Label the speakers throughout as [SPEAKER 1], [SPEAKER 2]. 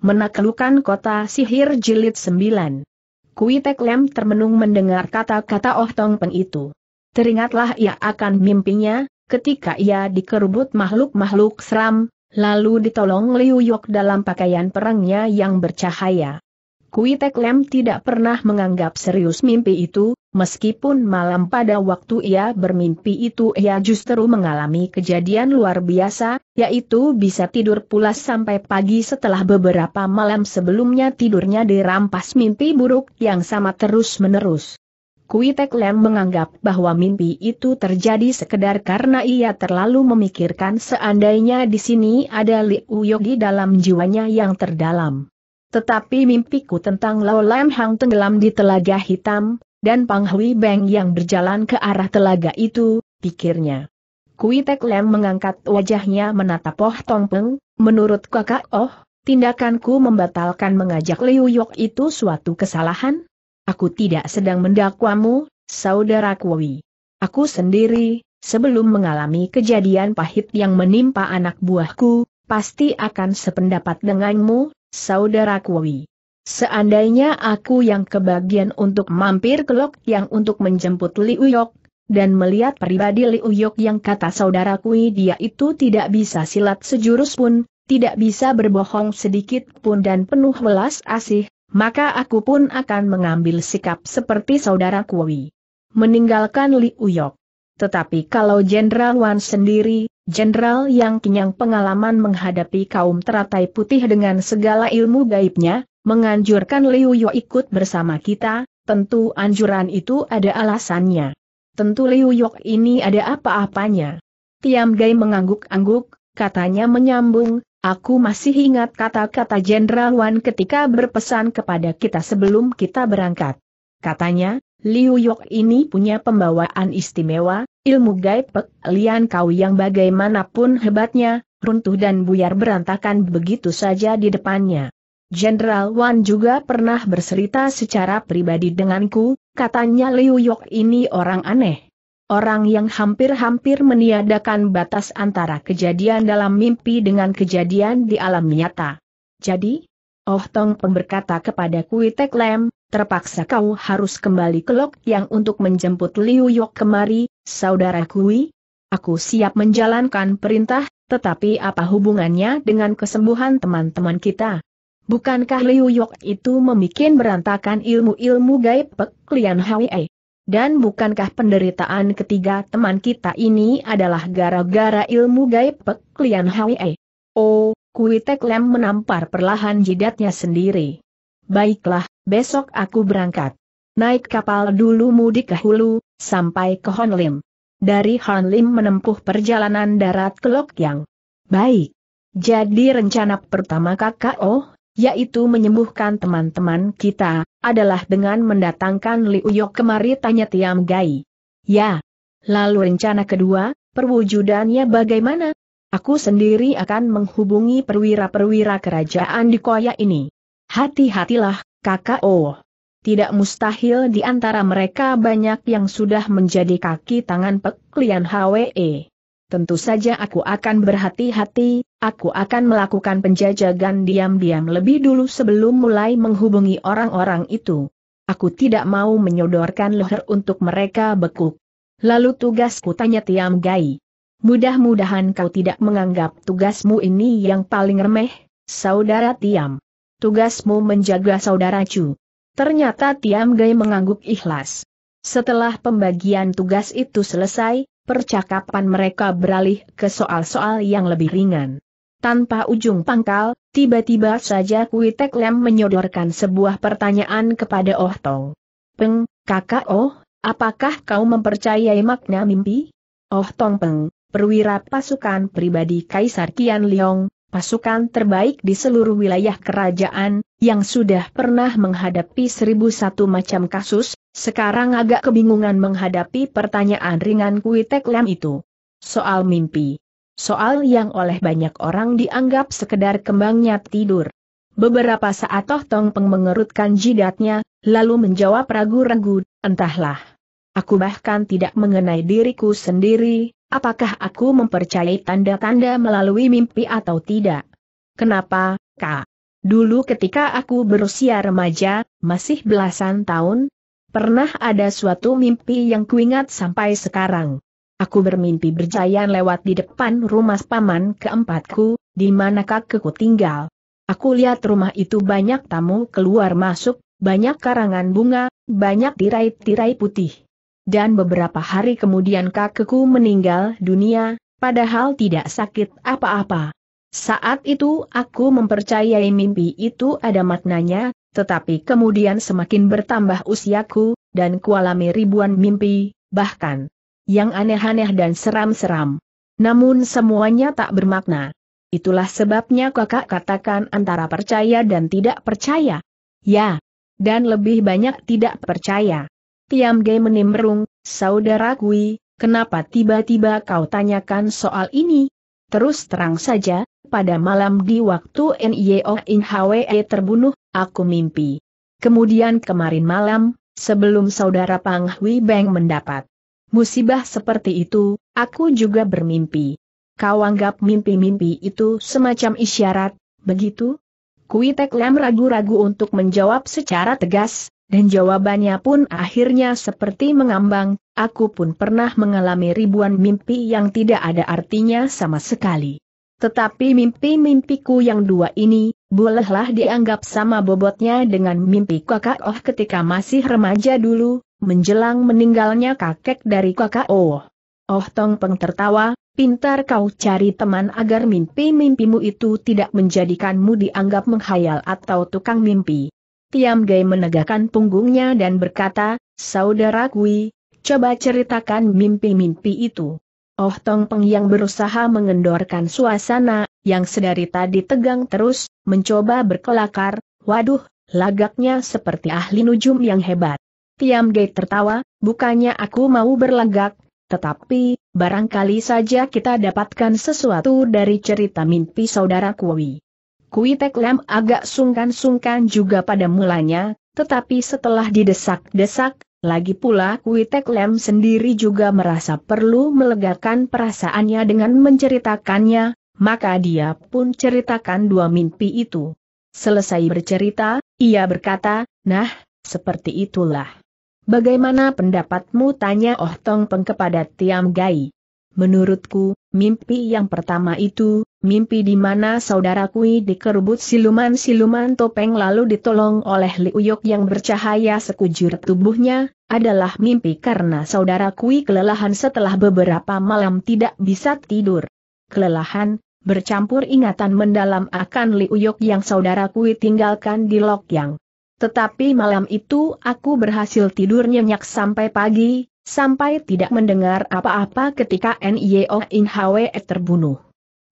[SPEAKER 1] Menaklukkan kota sihir jilid 9. Kui Lem termenung mendengar kata-kata Oh Tong Peng itu. Teringatlah ia akan mimpinya, ketika ia dikerubut makhluk-makhluk seram, lalu ditolong Liu Yok dalam pakaian perangnya yang bercahaya. Kui Tek Lem tidak pernah menganggap serius mimpi itu, meskipun malam pada waktu ia bermimpi itu ia justru mengalami kejadian luar biasa, yaitu bisa tidur pulas sampai pagi setelah beberapa malam sebelumnya tidurnya dirampas mimpi buruk yang sama terus-menerus. Kui Tek Lem menganggap bahwa mimpi itu terjadi sekedar karena ia terlalu memikirkan seandainya di sini ada Liu Uyogi dalam jiwanya yang terdalam. Tetapi mimpiku tentang Lao Lam Hang tenggelam di telaga hitam, dan Pang Hui Beng yang berjalan ke arah telaga itu, pikirnya. Kui Tek Lam mengangkat wajahnya menatap Oh Tong Peng, menurut kakak Oh, tindakanku membatalkan mengajak Liu Yok itu suatu kesalahan? Aku tidak sedang mendakwamu, saudara Kui. Aku sendiri, sebelum mengalami kejadian pahit yang menimpa anak buahku, pasti akan sependapat denganmu, saudara Kui. Seandainya aku yang kebagian untuk mampir ke Lok yang untuk menjemput Li Uyok, dan melihat pribadi Li Uyok yang kata saudara Kui dia itu tidak bisa silat sejurus pun, tidak bisa berbohong sedikit pun dan penuh welas asih, maka aku pun akan mengambil sikap seperti saudara Kui. Meninggalkan Li Uyok. Tetapi kalau Jenderal Wan sendiri, jenderal yang kenyang pengalaman menghadapi kaum teratai putih dengan segala ilmu gaibnya, menganjurkan Liu Yu ikut bersama kita, tentu anjuran itu ada alasannya. Tentu Liu Yu ini ada apa-apanya. Tiam Gai mengangguk-angguk, katanya menyambung, aku masih ingat kata-kata Jenderal Wan ketika berpesan kepada kita sebelum kita berangkat. Katanya, Liu Yok ini punya pembawaan istimewa, ilmu gaib Pek Lian Kau yang bagaimanapun hebatnya, runtuh dan buyar berantakan begitu saja di depannya. Jenderal Wan juga pernah bercerita secara pribadi denganku, katanya Liu Yok ini orang aneh. Orang yang hampir-hampir meniadakan batas antara kejadian dalam mimpi dengan kejadian di alam nyata. Jadi, Oh Tong Peng berkata kepada Kui Tek Lem, terpaksa kau harus kembali ke Lok Yang untuk menjemput Liu Yok kemari, saudara Kui. Aku siap menjalankan perintah, tetapi apa hubungannya dengan kesembuhan teman-teman kita? Bukankah Liu Yok itu memikin berantakan ilmu-ilmu gaib peklian Lian Hwee? Dan bukankah penderitaan ketiga teman kita ini adalah gara-gara ilmu gaib peklian Lian Hwee? Oh, Kui Tek Lem menampar perlahan jidatnya sendiri baiklah, besok aku berangkat. Naik kapal dulu mudik ke Hulu, sampai ke Honlim. Dari Honlim menempuh perjalanan darat ke Lok Yang. Baik. Jadi rencana pertama Kakak Oh, yaitu menyembuhkan teman-teman kita, adalah dengan mendatangkan Liu Yok kemari tanya Tiam Gai. Ya. Lalu rencana kedua, perwujudannya bagaimana? Aku sendiri akan menghubungi perwira-perwira kerajaan di Koya ini. Hati-hatilah, kakak Oh. Tidak mustahil di antara mereka banyak yang sudah menjadi kaki tangan peklian HWE. Tentu saja aku akan berhati-hati, aku akan melakukan penjajagan diam-diam lebih dulu sebelum mulai menghubungi orang-orang itu. Aku tidak mau menyodorkan leher untuk mereka bekuk. Lalu tugasku tanya Tiam Gai. Mudah-mudahan kau tidak menganggap tugasmu ini yang paling remeh, saudara Tiam tugasmu menjaga saudara Chu. Ternyata Tiam Gai mengangguk ikhlas. Setelah pembagian tugas itu selesai, percakapan mereka beralih ke soal-soal yang lebih ringan. Tanpa ujung pangkal, tiba-tiba saja Kui Tek Lem menyodorkan sebuah pertanyaan kepada Oh Tong. Peng, kakak Oh, apakah kau mempercayai makna mimpi? Oh Tong Peng, perwira pasukan pribadi Kaisar Kian Liong, pasukan terbaik di seluruh wilayah kerajaan, yang sudah pernah menghadapi seribu satu macam kasus, sekarang agak kebingungan menghadapi pertanyaan ringan Kuitek Lam itu. Soal mimpi. Soal yang oleh banyak orang dianggap sekedar kembangnya tidur. Beberapa saat Toh Tong Peng mengerutkan jidatnya, lalu menjawab ragu-ragu, entahlah. Aku bahkan tidak mengenai diriku sendiri, Apakah aku mempercayai tanda-tanda melalui mimpi atau tidak? Kenapa, Kak? Dulu ketika aku berusia remaja, masih belasan tahun, pernah ada suatu mimpi yang kuingat sampai sekarang. Aku bermimpi berjalan lewat di depan rumah paman keempatku, di mana kakekku tinggal. Aku lihat rumah itu banyak tamu keluar masuk, banyak karangan bunga, banyak tirai-tirai putih dan beberapa hari kemudian kakekku meninggal dunia, padahal tidak sakit apa-apa. Saat itu aku mempercayai mimpi itu ada maknanya, tetapi kemudian semakin bertambah usiaku, dan kualami ribuan mimpi, bahkan yang aneh-aneh dan seram-seram. Namun semuanya tak bermakna. Itulah sebabnya kakak katakan antara percaya dan tidak percaya. Ya, dan lebih banyak tidak percaya. Tiam Gai menimbrung, Saudara Kui, kenapa tiba-tiba kau tanyakan soal ini? Terus terang saja, pada malam di waktu Nio In Hwe terbunuh, aku mimpi. Kemudian kemarin malam, sebelum saudara Pang Hui Beng mendapat musibah seperti itu, aku juga bermimpi. Kau anggap mimpi-mimpi itu semacam isyarat, begitu? Kui Tek Lam ragu-ragu untuk menjawab secara tegas, dan jawabannya pun akhirnya seperti mengambang, aku pun pernah mengalami ribuan mimpi yang tidak ada artinya sama sekali. Tetapi mimpi-mimpiku yang dua ini, bolehlah dianggap sama bobotnya dengan mimpi kakak Oh ketika masih remaja dulu, menjelang meninggalnya kakek dari kakak Oh. Oh Tong Peng tertawa, pintar kau cari teman agar mimpi-mimpimu itu tidak menjadikanmu dianggap menghayal atau tukang mimpi. Tiam Gai menegakkan punggungnya dan berkata, Saudara Kui, coba ceritakan mimpi-mimpi itu. Oh Tong Peng yang berusaha mengendorkan suasana, yang sedari tadi tegang terus, mencoba berkelakar, waduh, lagaknya seperti ahli nujum yang hebat. Tiam Gai tertawa, bukannya aku mau berlagak, tetapi, barangkali saja kita dapatkan sesuatu dari cerita mimpi saudara Kui. Kui Tek Lam agak sungkan-sungkan juga pada mulanya, tetapi setelah didesak-desak, lagi pula Kui Tek Lam sendiri juga merasa perlu melegakan perasaannya dengan menceritakannya, maka dia pun ceritakan dua mimpi itu. Selesai bercerita, ia berkata, nah, seperti itulah. Bagaimana pendapatmu tanya Oh Tong Peng kepada Tiam Gai? Menurutku, Mimpi yang pertama itu, mimpi di mana saudara Kui dikerubut siluman-siluman topeng lalu ditolong oleh Liu yang bercahaya sekujur tubuhnya, adalah mimpi karena saudara Kui kelelahan setelah beberapa malam tidak bisa tidur. Kelelahan, bercampur ingatan mendalam akan Liu yang saudara Kui tinggalkan di Lokyang. Tetapi malam itu aku berhasil tidur nyenyak sampai pagi, sampai tidak mendengar apa-apa ketika Nio In Hwe terbunuh.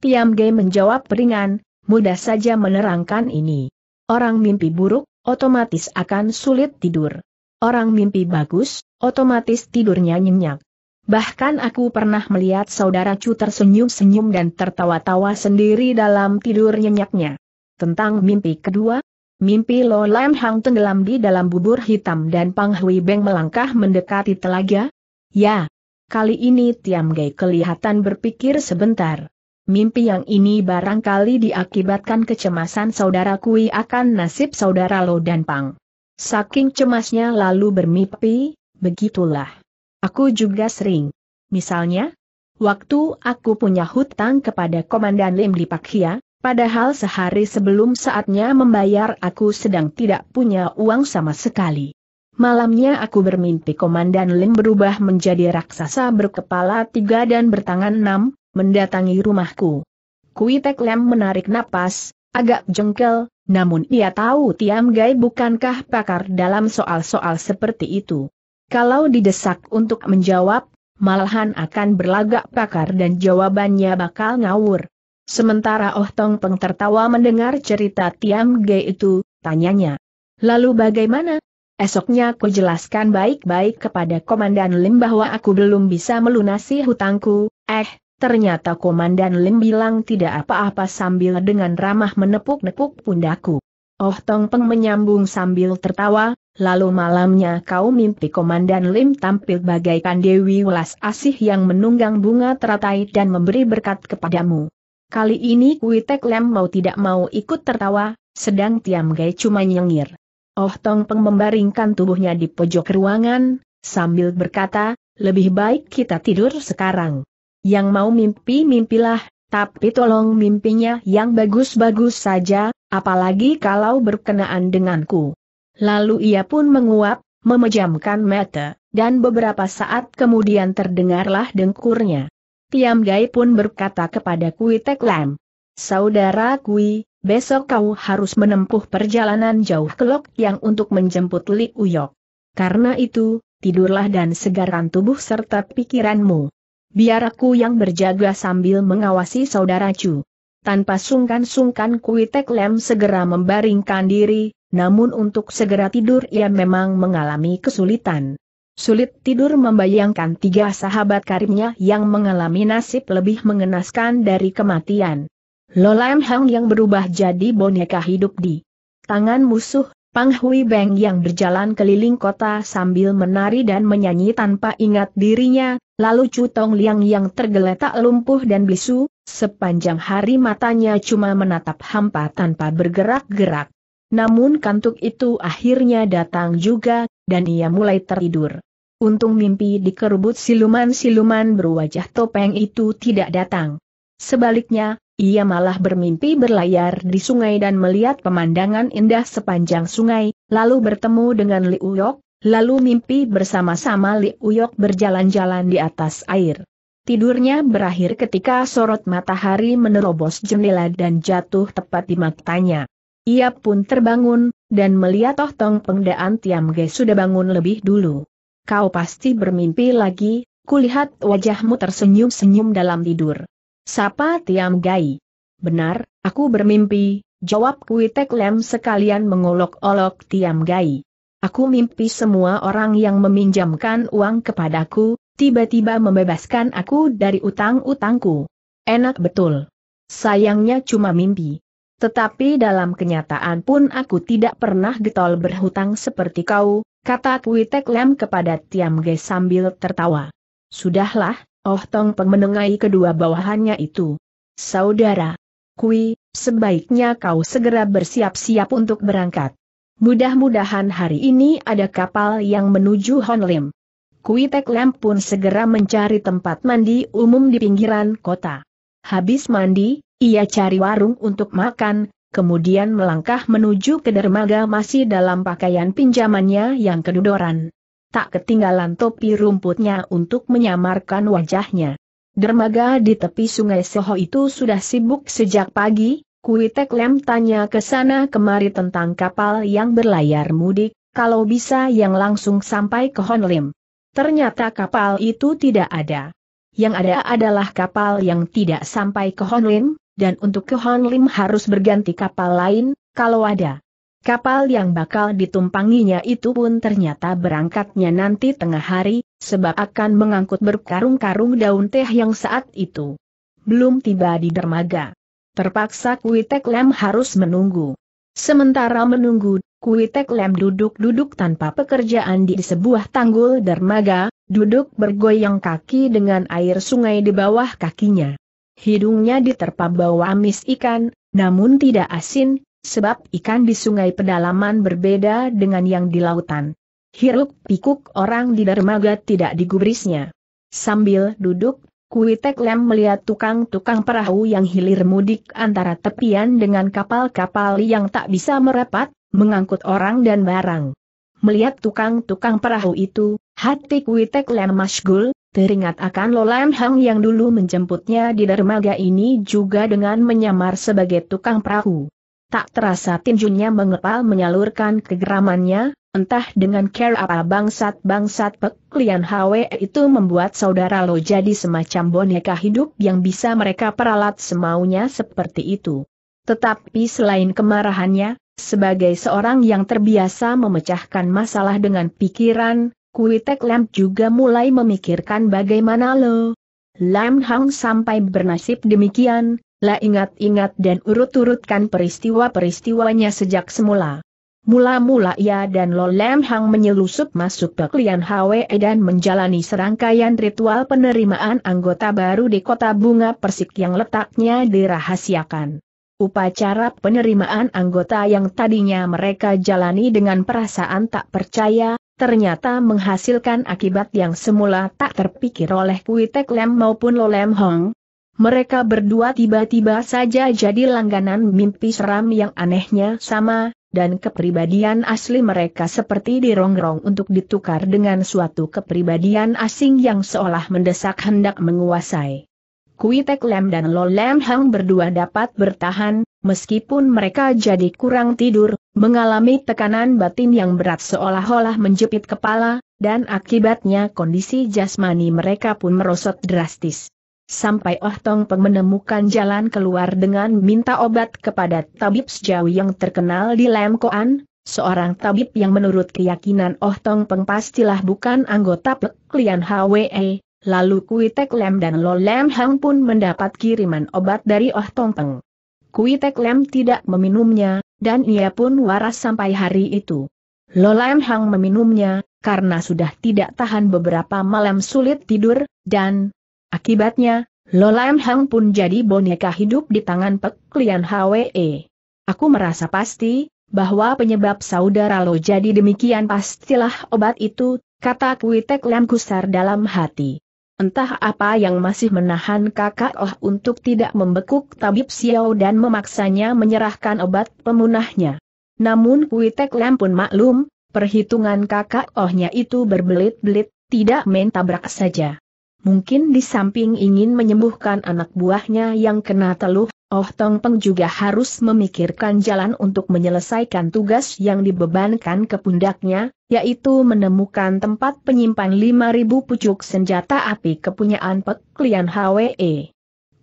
[SPEAKER 1] Tiam Ge menjawab peringan, mudah saja menerangkan ini. Orang mimpi buruk, otomatis akan sulit tidur. Orang mimpi bagus, otomatis tidurnya nyenyak. Bahkan aku pernah melihat saudara Chu tersenyum-senyum dan tertawa-tawa sendiri dalam tidur nyenyaknya. Tentang mimpi kedua, Mimpi Lo Lam Hang tenggelam di dalam bubur hitam dan Pang Hui Beng melangkah mendekati telaga? Ya. Kali ini Tiam Gai kelihatan berpikir sebentar. Mimpi yang ini barangkali diakibatkan kecemasan saudara Kui akan nasib saudara Lo dan Pang. Saking cemasnya lalu bermimpi, begitulah. Aku juga sering. Misalnya, waktu aku punya hutang kepada Komandan Lim di Pakhia, Padahal sehari sebelum saatnya membayar aku sedang tidak punya uang sama sekali. Malamnya aku bermimpi Komandan Lim berubah menjadi raksasa berkepala tiga dan bertangan enam, mendatangi rumahku. Kuitek Lem menarik napas, agak jengkel, namun ia tahu Tiam Gai bukankah pakar dalam soal-soal seperti itu. Kalau didesak untuk menjawab, malahan akan berlagak pakar dan jawabannya bakal ngawur. Sementara Oh Tong Peng tertawa mendengar cerita Tiam Ge itu, tanyanya. Lalu bagaimana? Esoknya aku jelaskan baik-baik kepada Komandan Lim bahwa aku belum bisa melunasi hutangku, eh, ternyata Komandan Lim bilang tidak apa-apa sambil dengan ramah menepuk-nepuk pundaku. Oh Tong Peng menyambung sambil tertawa, lalu malamnya kau mimpi Komandan Lim tampil bagaikan Dewi Welas Asih yang menunggang bunga teratai dan memberi berkat kepadamu. Kali ini Kui Tek Lem mau tidak mau ikut tertawa, sedang Tiam Gai cuma nyengir. Oh Tong Peng membaringkan tubuhnya di pojok ruangan, sambil berkata, lebih baik kita tidur sekarang. Yang mau mimpi mimpilah, tapi tolong mimpinya yang bagus-bagus saja, apalagi kalau berkenaan denganku. Lalu ia pun menguap, memejamkan mata, dan beberapa saat kemudian terdengarlah dengkurnya. Tiam Gai pun berkata kepada Kui Tek Lam. Saudara Kui, besok kau harus menempuh perjalanan jauh ke Lok yang untuk menjemput Li Uyok. Karena itu, tidurlah dan segarkan tubuh serta pikiranmu. Biar aku yang berjaga sambil mengawasi saudara Chu. Tanpa sungkan-sungkan Kui Tek Lam segera membaringkan diri, namun untuk segera tidur ia memang mengalami kesulitan. Sulit tidur membayangkan tiga sahabat karibnya yang mengalami nasib lebih mengenaskan dari kematian. Lolam Hang yang berubah jadi boneka hidup di tangan musuh, Pang Hui Beng yang berjalan keliling kota sambil menari dan menyanyi tanpa ingat dirinya, lalu Chu Tong Liang yang tergeletak lumpuh dan bisu, sepanjang hari matanya cuma menatap hampa tanpa bergerak-gerak. Namun kantuk itu akhirnya datang juga, dan ia mulai tertidur. Untung mimpi dikerubut siluman-siluman berwajah topeng itu tidak datang. Sebaliknya, ia malah bermimpi berlayar di sungai dan melihat pemandangan indah sepanjang sungai, lalu bertemu dengan Li Uyok, lalu mimpi bersama-sama Li Uyok berjalan-jalan di atas air. Tidurnya berakhir ketika sorot matahari menerobos jendela dan jatuh tepat di matanya. Ia pun terbangun, dan melihat Toh Tong Pengdaan Tiam Ge sudah bangun lebih dulu. Kau pasti bermimpi lagi, kulihat wajahmu tersenyum-senyum dalam tidur. Sapa Tiam Gai. Benar, aku bermimpi, jawab Kui Tek Lem sekalian mengolok-olok Tiam Gai. Aku mimpi semua orang yang meminjamkan uang kepadaku, tiba-tiba membebaskan aku dari utang-utangku. Enak betul. Sayangnya cuma mimpi. Tetapi dalam kenyataan pun aku tidak pernah getol berhutang seperti kau, kata Kui Lem kepada Tiam Ge sambil tertawa. Sudahlah, Oh Tong pemenengai kedua bawahannya itu. Saudara, Kui, sebaiknya kau segera bersiap-siap untuk berangkat. Mudah-mudahan hari ini ada kapal yang menuju Honlim. Kui Tek Lem pun segera mencari tempat mandi umum di pinggiran kota. Habis mandi, ia cari warung untuk makan, kemudian melangkah menuju ke dermaga masih dalam pakaian pinjamannya yang kedudoran. Tak ketinggalan topi rumputnya untuk menyamarkan wajahnya. Dermaga di tepi sungai Soho itu sudah sibuk sejak pagi, Kuitek Lem tanya ke sana kemari tentang kapal yang berlayar mudik, kalau bisa yang langsung sampai ke Honlim. Ternyata kapal itu tidak ada. Yang ada adalah kapal yang tidak sampai ke Honlim, dan untuk ke Han Lim harus berganti kapal lain, kalau ada. Kapal yang bakal ditumpanginya itu pun ternyata berangkatnya nanti tengah hari, sebab akan mengangkut berkarung-karung daun teh yang saat itu belum tiba di dermaga. Terpaksa Kuitek Lem harus menunggu. Sementara menunggu, Kuitek Lem duduk-duduk tanpa pekerjaan di sebuah tanggul dermaga, duduk bergoyang kaki dengan air sungai di bawah kakinya. Hidungnya diterpa bau amis ikan, namun tidak asin, sebab ikan di sungai pedalaman berbeda dengan yang di lautan. Hiruk pikuk orang di dermaga tidak digubrisnya. Sambil duduk, Kuitek Lem melihat tukang-tukang perahu yang hilir mudik antara tepian dengan kapal-kapal yang tak bisa merapat, mengangkut orang dan barang. Melihat tukang-tukang perahu itu, hati Kuitek Lem masgul, Teringat akan Lo Lam Hang yang dulu menjemputnya di dermaga ini juga dengan menyamar sebagai tukang perahu. Tak terasa tinjunya mengepal menyalurkan kegeramannya, entah dengan care apa bangsat-bangsat peklian Hwe itu membuat saudara Lo jadi semacam boneka hidup yang bisa mereka peralat semaunya seperti itu. Tetapi selain kemarahannya, sebagai seorang yang terbiasa memecahkan masalah dengan pikiran, Kuitek Lam juga mulai memikirkan bagaimana lo. Lam Hang sampai bernasib demikian, lah ingat-ingat dan urut-urutkan peristiwa-peristiwanya sejak semula. Mula-mula ia dan Lo Lam Hang menyelusup masuk ke klien HWE dan menjalani serangkaian ritual penerimaan anggota baru di kota bunga persik yang letaknya dirahasiakan. Upacara penerimaan anggota yang tadinya mereka jalani dengan perasaan tak percaya, ternyata menghasilkan akibat yang semula tak terpikir oleh Kui Tek Lem maupun Lolem Hong. Mereka berdua tiba-tiba saja jadi langganan mimpi seram yang anehnya sama, dan kepribadian asli mereka seperti dirongrong untuk ditukar dengan suatu kepribadian asing yang seolah mendesak hendak menguasai. Kuitek Lem dan Lo Lem Hang berdua dapat bertahan, meskipun mereka jadi kurang tidur, mengalami tekanan batin yang berat seolah-olah menjepit kepala, dan akibatnya kondisi jasmani mereka pun merosot drastis. Sampai Oh Tong Peng menemukan jalan keluar dengan minta obat kepada tabib sejauh yang terkenal di Lam Koan, seorang tabib yang menurut keyakinan Oh Tong Peng pastilah bukan anggota Pek Hwe, lalu Kuitek Lam Lem dan Lo Lam Hang pun mendapat kiriman obat dari Oh Tong Peng. Kui Lem tidak meminumnya, dan ia pun waras sampai hari itu. Lolem Hang meminumnya, karena sudah tidak tahan beberapa malam sulit tidur, dan akibatnya, Lolem Hang pun jadi boneka hidup di tangan Pek Lian Hwe. Aku merasa pasti, bahwa penyebab saudara lo jadi demikian pastilah obat itu, kata Kuitek Lem Kusar dalam hati. Entah apa yang masih menahan kakak Oh untuk tidak membekuk tabib Xiao dan memaksanya menyerahkan obat pemunahnya. Namun Kui Tek Lam pun maklum, perhitungan kakak Ohnya itu berbelit-belit, tidak main tabrak saja. Mungkin di samping ingin menyembuhkan anak buahnya yang kena teluh, Oh Tong Peng juga harus memikirkan jalan untuk menyelesaikan tugas yang dibebankan ke pundaknya, yaitu menemukan tempat penyimpan 5.000 pucuk senjata api kepunyaan Pek Lian Hwe.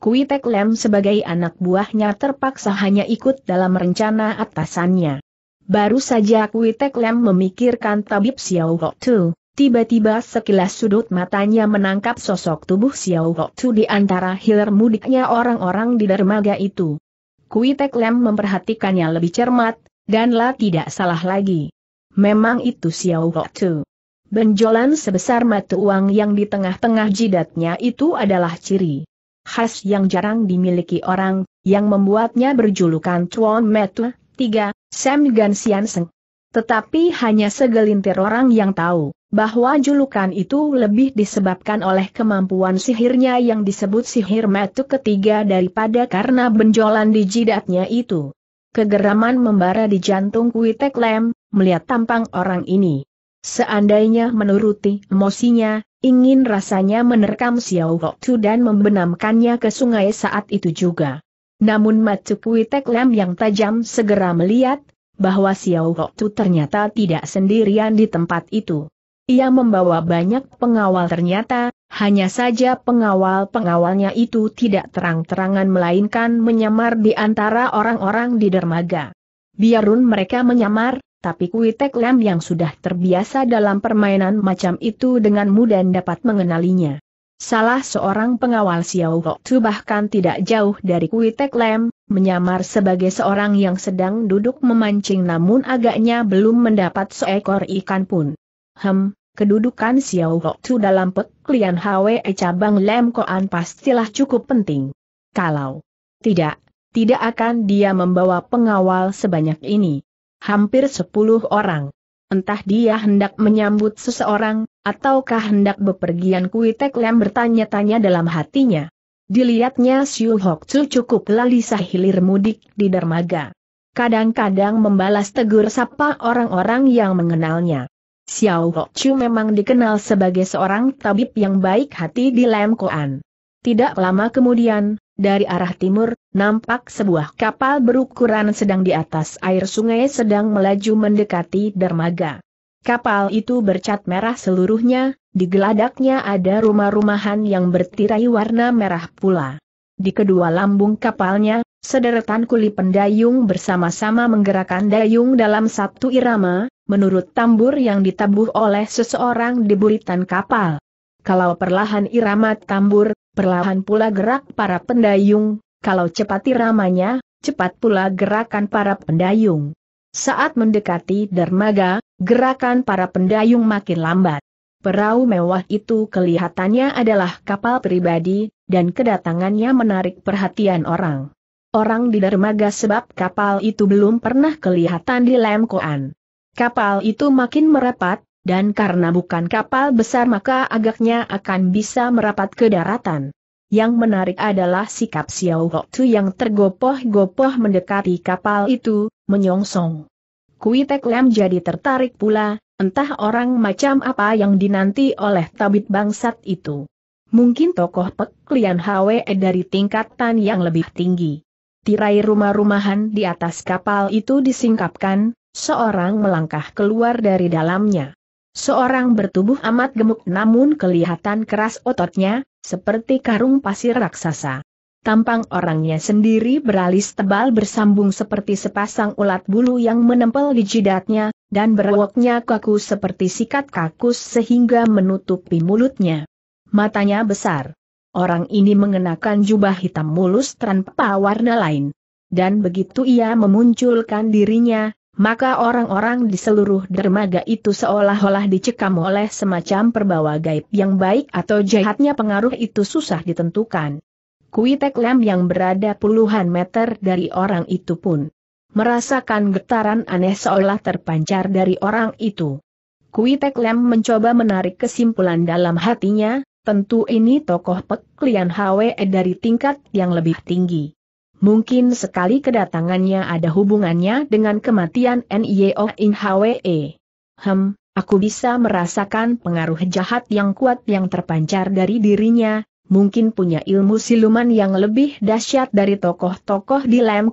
[SPEAKER 1] Kui Tek Lem sebagai anak buahnya terpaksa hanya ikut dalam rencana atasannya. Baru saja Kui Tek Lem memikirkan tabib Xiao Hok Tu, Tiba-tiba sekilas sudut matanya menangkap sosok tubuh Xiao Hoktu di antara hilir mudiknya orang-orang di dermaga itu. Kui Tek Lem memperhatikannya lebih cermat, dan lah tidak salah lagi. Memang itu Xiao Hoktu. Benjolan sebesar mata uang yang di tengah-tengah jidatnya itu adalah ciri khas yang jarang dimiliki orang, yang membuatnya berjulukan Chuan Metu, 3, Sam Gansian Seng. Tetapi hanya segelintir orang yang tahu bahwa julukan itu lebih disebabkan oleh kemampuan sihirnya yang disebut sihir metu ketiga daripada karena benjolan di jidatnya itu. Kegeraman membara di jantung Kuitek Lem, melihat tampang orang ini. Seandainya menuruti emosinya, ingin rasanya menerkam Xiao Hoktu dan membenamkannya ke sungai saat itu juga. Namun Matu Kuitek Lem yang tajam segera melihat, bahwa Xiao Hoktu ternyata tidak sendirian di tempat itu. Ia membawa banyak pengawal ternyata, hanya saja pengawal-pengawalnya itu tidak terang-terangan melainkan menyamar di antara orang-orang di dermaga. Biarun mereka menyamar, tapi Kuitek Lam yang sudah terbiasa dalam permainan macam itu dengan mudah dapat mengenalinya. Salah seorang pengawal Xiao Hoktu bahkan tidak jauh dari Kuitek Lam, menyamar sebagai seorang yang sedang duduk memancing namun agaknya belum mendapat seekor ikan pun. Hem, kedudukan Xiao Hoktu dalam peklian HWE e cabang Lem Koan pastilah cukup penting. Kalau tidak, tidak akan dia membawa pengawal sebanyak ini. Hampir sepuluh orang. Entah dia hendak menyambut seseorang, ataukah hendak bepergian Kuitek Lem bertanya-tanya dalam hatinya. Dilihatnya Siu Hok Tzu cukup lalisah hilir mudik di dermaga. Kadang-kadang membalas tegur sapa orang-orang yang mengenalnya. Xiao Chu memang dikenal sebagai seorang tabib yang baik hati di Lam Koan. Tidak lama kemudian, dari arah timur, nampak sebuah kapal berukuran sedang di atas air sungai sedang melaju mendekati dermaga. Kapal itu bercat merah seluruhnya, di geladaknya ada rumah-rumahan yang bertirai warna merah pula. Di kedua lambung kapalnya, Sederetan kuli pendayung bersama-sama menggerakkan dayung dalam satu irama, menurut tambur yang ditabuh oleh seseorang di buritan kapal. Kalau perlahan irama tambur, perlahan pula gerak para pendayung, kalau cepat iramanya, cepat pula gerakan para pendayung. Saat mendekati dermaga, gerakan para pendayung makin lambat. Perahu mewah itu kelihatannya adalah kapal pribadi, dan kedatangannya menarik perhatian orang orang di dermaga sebab kapal itu belum pernah kelihatan di Lemkoan. Kapal itu makin merapat, dan karena bukan kapal besar maka agaknya akan bisa merapat ke daratan. Yang menarik adalah sikap Xiao Hotu yang tergopoh-gopoh mendekati kapal itu, menyongsong. Kui Tek Lam jadi tertarik pula, entah orang macam apa yang dinanti oleh tabit bangsat itu. Mungkin tokoh peklian Hwe dari tingkatan yang lebih tinggi tirai rumah-rumahan di atas kapal itu disingkapkan, seorang melangkah keluar dari dalamnya. Seorang bertubuh amat gemuk namun kelihatan keras ototnya, seperti karung pasir raksasa. Tampang orangnya sendiri beralis tebal bersambung seperti sepasang ulat bulu yang menempel di jidatnya, dan berwoknya kaku seperti sikat kakus sehingga menutupi mulutnya. Matanya besar, Orang ini mengenakan jubah hitam mulus tanpa warna lain. Dan begitu ia memunculkan dirinya, maka orang-orang di seluruh dermaga itu seolah-olah dicekam oleh semacam perbawa gaib yang baik atau jahatnya pengaruh itu susah ditentukan. Kuitek Lem yang berada puluhan meter dari orang itu pun merasakan getaran aneh seolah terpancar dari orang itu. Kuitek Lem mencoba menarik kesimpulan dalam hatinya, Tentu ini tokoh peklian HWE dari tingkat yang lebih tinggi. Mungkin sekali kedatangannya ada hubungannya dengan kematian NIO In HWE. Hem, aku bisa merasakan pengaruh jahat yang kuat yang terpancar dari dirinya, mungkin punya ilmu siluman yang lebih dahsyat dari tokoh-tokoh di Lam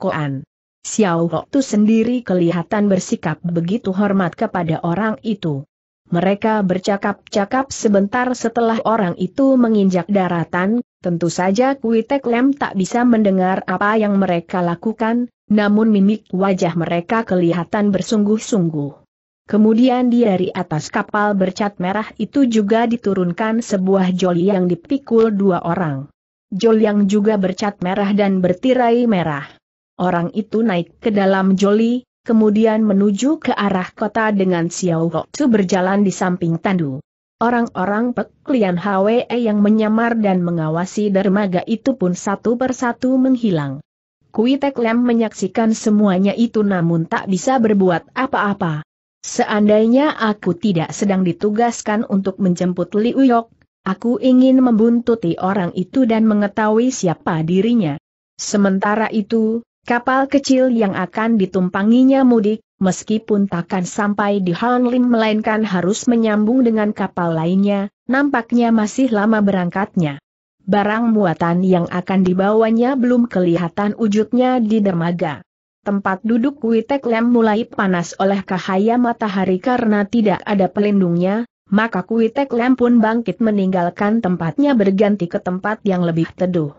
[SPEAKER 1] Xiao Hok Tu sendiri kelihatan bersikap begitu hormat kepada orang itu. Mereka bercakap-cakap sebentar setelah orang itu menginjak daratan, tentu saja Kuitek Lem tak bisa mendengar apa yang mereka lakukan, namun mimik wajah mereka kelihatan bersungguh-sungguh. Kemudian di dari atas kapal bercat merah itu juga diturunkan sebuah joli yang dipikul dua orang. Joli yang juga bercat merah dan bertirai merah. Orang itu naik ke dalam joli, kemudian menuju ke arah kota dengan Xiao Tzu berjalan di samping Tandu. Orang-orang peklian HWE yang menyamar dan mengawasi dermaga itu pun satu persatu menghilang. Kui Tek Lam menyaksikan semuanya itu namun tak bisa berbuat apa-apa. Seandainya aku tidak sedang ditugaskan untuk menjemput Li Uyok, aku ingin membuntuti orang itu dan mengetahui siapa dirinya. Sementara itu, Kapal kecil yang akan ditumpanginya mudik, meskipun takkan sampai di Hanlim melainkan harus menyambung dengan kapal lainnya, nampaknya masih lama berangkatnya. Barang muatan yang akan dibawanya belum kelihatan wujudnya di dermaga. Tempat duduk Witek Lem mulai panas oleh cahaya matahari karena tidak ada pelindungnya, maka Kuitek Lem pun bangkit meninggalkan tempatnya berganti ke tempat yang lebih teduh.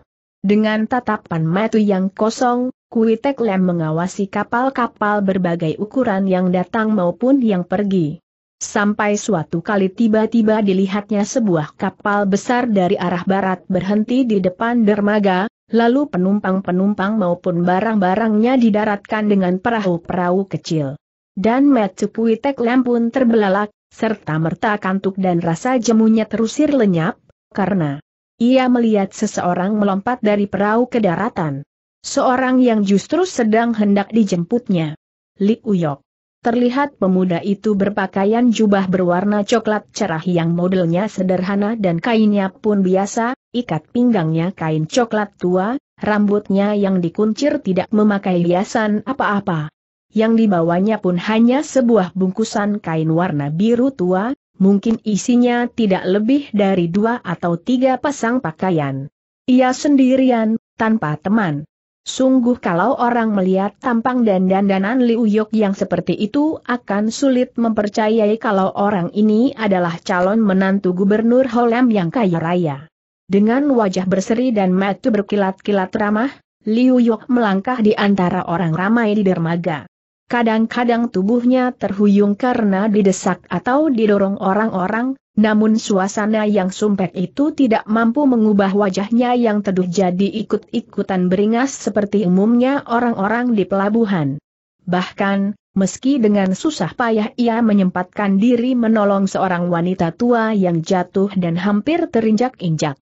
[SPEAKER 1] Dengan tatapan mata yang kosong, Kuitek Lem mengawasi kapal-kapal berbagai ukuran yang datang maupun yang pergi. Sampai suatu kali tiba-tiba dilihatnya sebuah kapal besar dari arah barat berhenti di depan dermaga, lalu penumpang-penumpang maupun barang-barangnya didaratkan dengan perahu-perahu kecil. Dan Kuitek Lem pun terbelalak, serta merta kantuk dan rasa jemunya terusir lenyap, karena ia melihat seseorang melompat dari perahu ke daratan. Seorang yang justru sedang hendak dijemputnya. Li Uyok. Terlihat pemuda itu berpakaian jubah berwarna coklat cerah yang modelnya sederhana dan kainnya pun biasa, ikat pinggangnya kain coklat tua, rambutnya yang dikuncir tidak memakai hiasan apa-apa. Yang dibawanya pun hanya sebuah bungkusan kain warna biru tua, mungkin isinya tidak lebih dari dua atau tiga pasang pakaian. Ia sendirian, tanpa teman. Sungguh kalau orang melihat tampang dan dandanan Liu Yok yang seperti itu akan sulit mempercayai kalau orang ini adalah calon menantu gubernur Holem yang kaya raya. Dengan wajah berseri dan mata berkilat-kilat ramah, Liu Yok melangkah di antara orang ramai di dermaga. Kadang-kadang tubuhnya terhuyung karena didesak atau didorong orang-orang, namun suasana yang sumpek itu tidak mampu mengubah wajahnya yang teduh jadi ikut-ikutan beringas seperti umumnya orang-orang di pelabuhan. Bahkan, meski dengan susah payah ia menyempatkan diri menolong seorang wanita tua yang jatuh dan hampir terinjak-injak.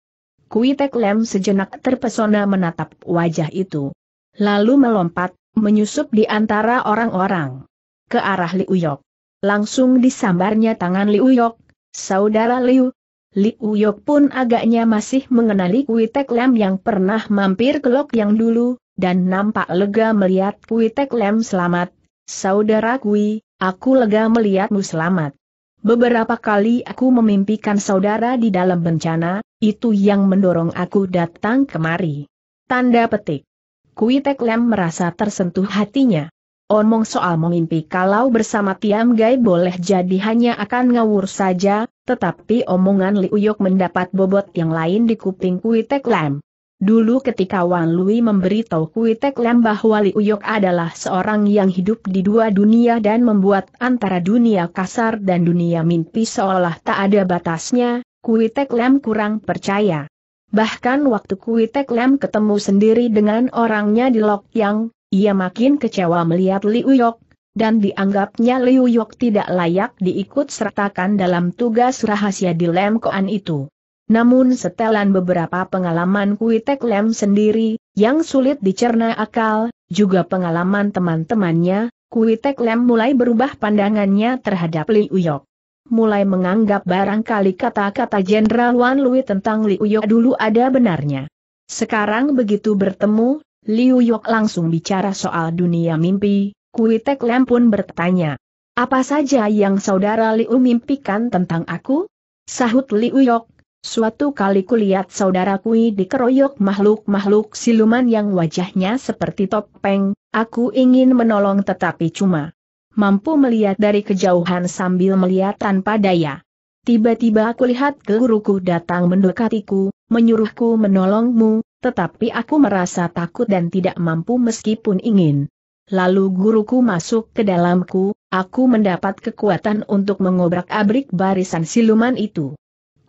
[SPEAKER 1] Kuitek Lem sejenak terpesona menatap wajah itu. Lalu melompat, menyusup di antara orang-orang. Ke arah Liuyok. Langsung disambarnya tangan Liuyok Saudara Liu, Liu Yok pun agaknya masih mengenali Kui Tek Lem yang pernah mampir ke Lok yang dulu, dan nampak lega melihat Kui Tek Lem selamat. Saudara Kui, aku lega melihatmu selamat. Beberapa kali aku memimpikan saudara di dalam bencana, itu yang mendorong aku datang kemari. Tanda petik. Kui Tek Lem merasa tersentuh hatinya. Omong soal mengimpi kalau bersama Tiam Gai boleh jadi hanya akan ngawur saja, tetapi omongan Li Uyok mendapat bobot yang lain di kuping Kui Tek Lam. Dulu ketika Wan Lui memberitahu Kui Tek Lam bahwa Li Uyok adalah seorang yang hidup di dua dunia dan membuat antara dunia kasar dan dunia mimpi seolah tak ada batasnya, Kui Tek Lam kurang percaya. Bahkan waktu Kui Tek Lam ketemu sendiri dengan orangnya di Lok Yang, ia makin kecewa melihat Liu Yok, dan dianggapnya Liu Yok tidak layak diikut sertakan dalam tugas rahasia di Lem Koan itu. Namun setelan beberapa pengalaman Kuitek Lem sendiri, yang sulit dicerna akal, juga pengalaman teman-temannya, Kuitek Lem mulai berubah pandangannya terhadap Liu Yok. Mulai menganggap barangkali kata-kata Jenderal Wan Lui tentang Liu Yok dulu ada benarnya. Sekarang begitu bertemu, Liu Yok langsung bicara soal dunia mimpi, Kui Tek Lem pun bertanya. Apa saja yang saudara Liu mimpikan tentang aku? Sahut Liu Yok, suatu kali kulihat saudara Kui dikeroyok makhluk-makhluk siluman yang wajahnya seperti topeng, aku ingin menolong tetapi cuma mampu melihat dari kejauhan sambil melihat tanpa daya. Tiba-tiba aku lihat guruku datang mendekatiku, menyuruhku menolongmu, tetapi aku merasa takut dan tidak mampu meskipun ingin. Lalu guruku masuk ke dalamku, aku mendapat kekuatan untuk mengobrak-abrik barisan siluman itu.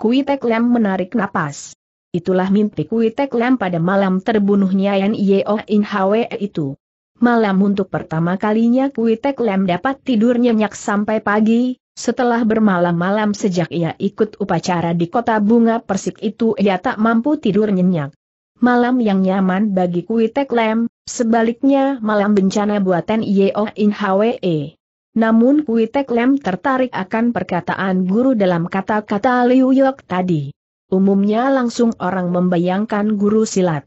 [SPEAKER 1] Kuitek Lem menarik napas. Itulah mimpi Kuitek Lem pada malam terbunuhnya Yan Yeoh In Hwe itu. Malam untuk pertama kalinya Kuitek Lem dapat tidur nyenyak sampai pagi, setelah bermalam-malam sejak ia ikut upacara di kota bunga persik itu ia tak mampu tidur nyenyak malam yang nyaman bagi Kui Tek Lem, sebaliknya malam bencana buatan Yeo In Hwe. Namun Kui Tek Lem tertarik akan perkataan guru dalam kata-kata Liu Yok tadi. Umumnya langsung orang membayangkan guru silat.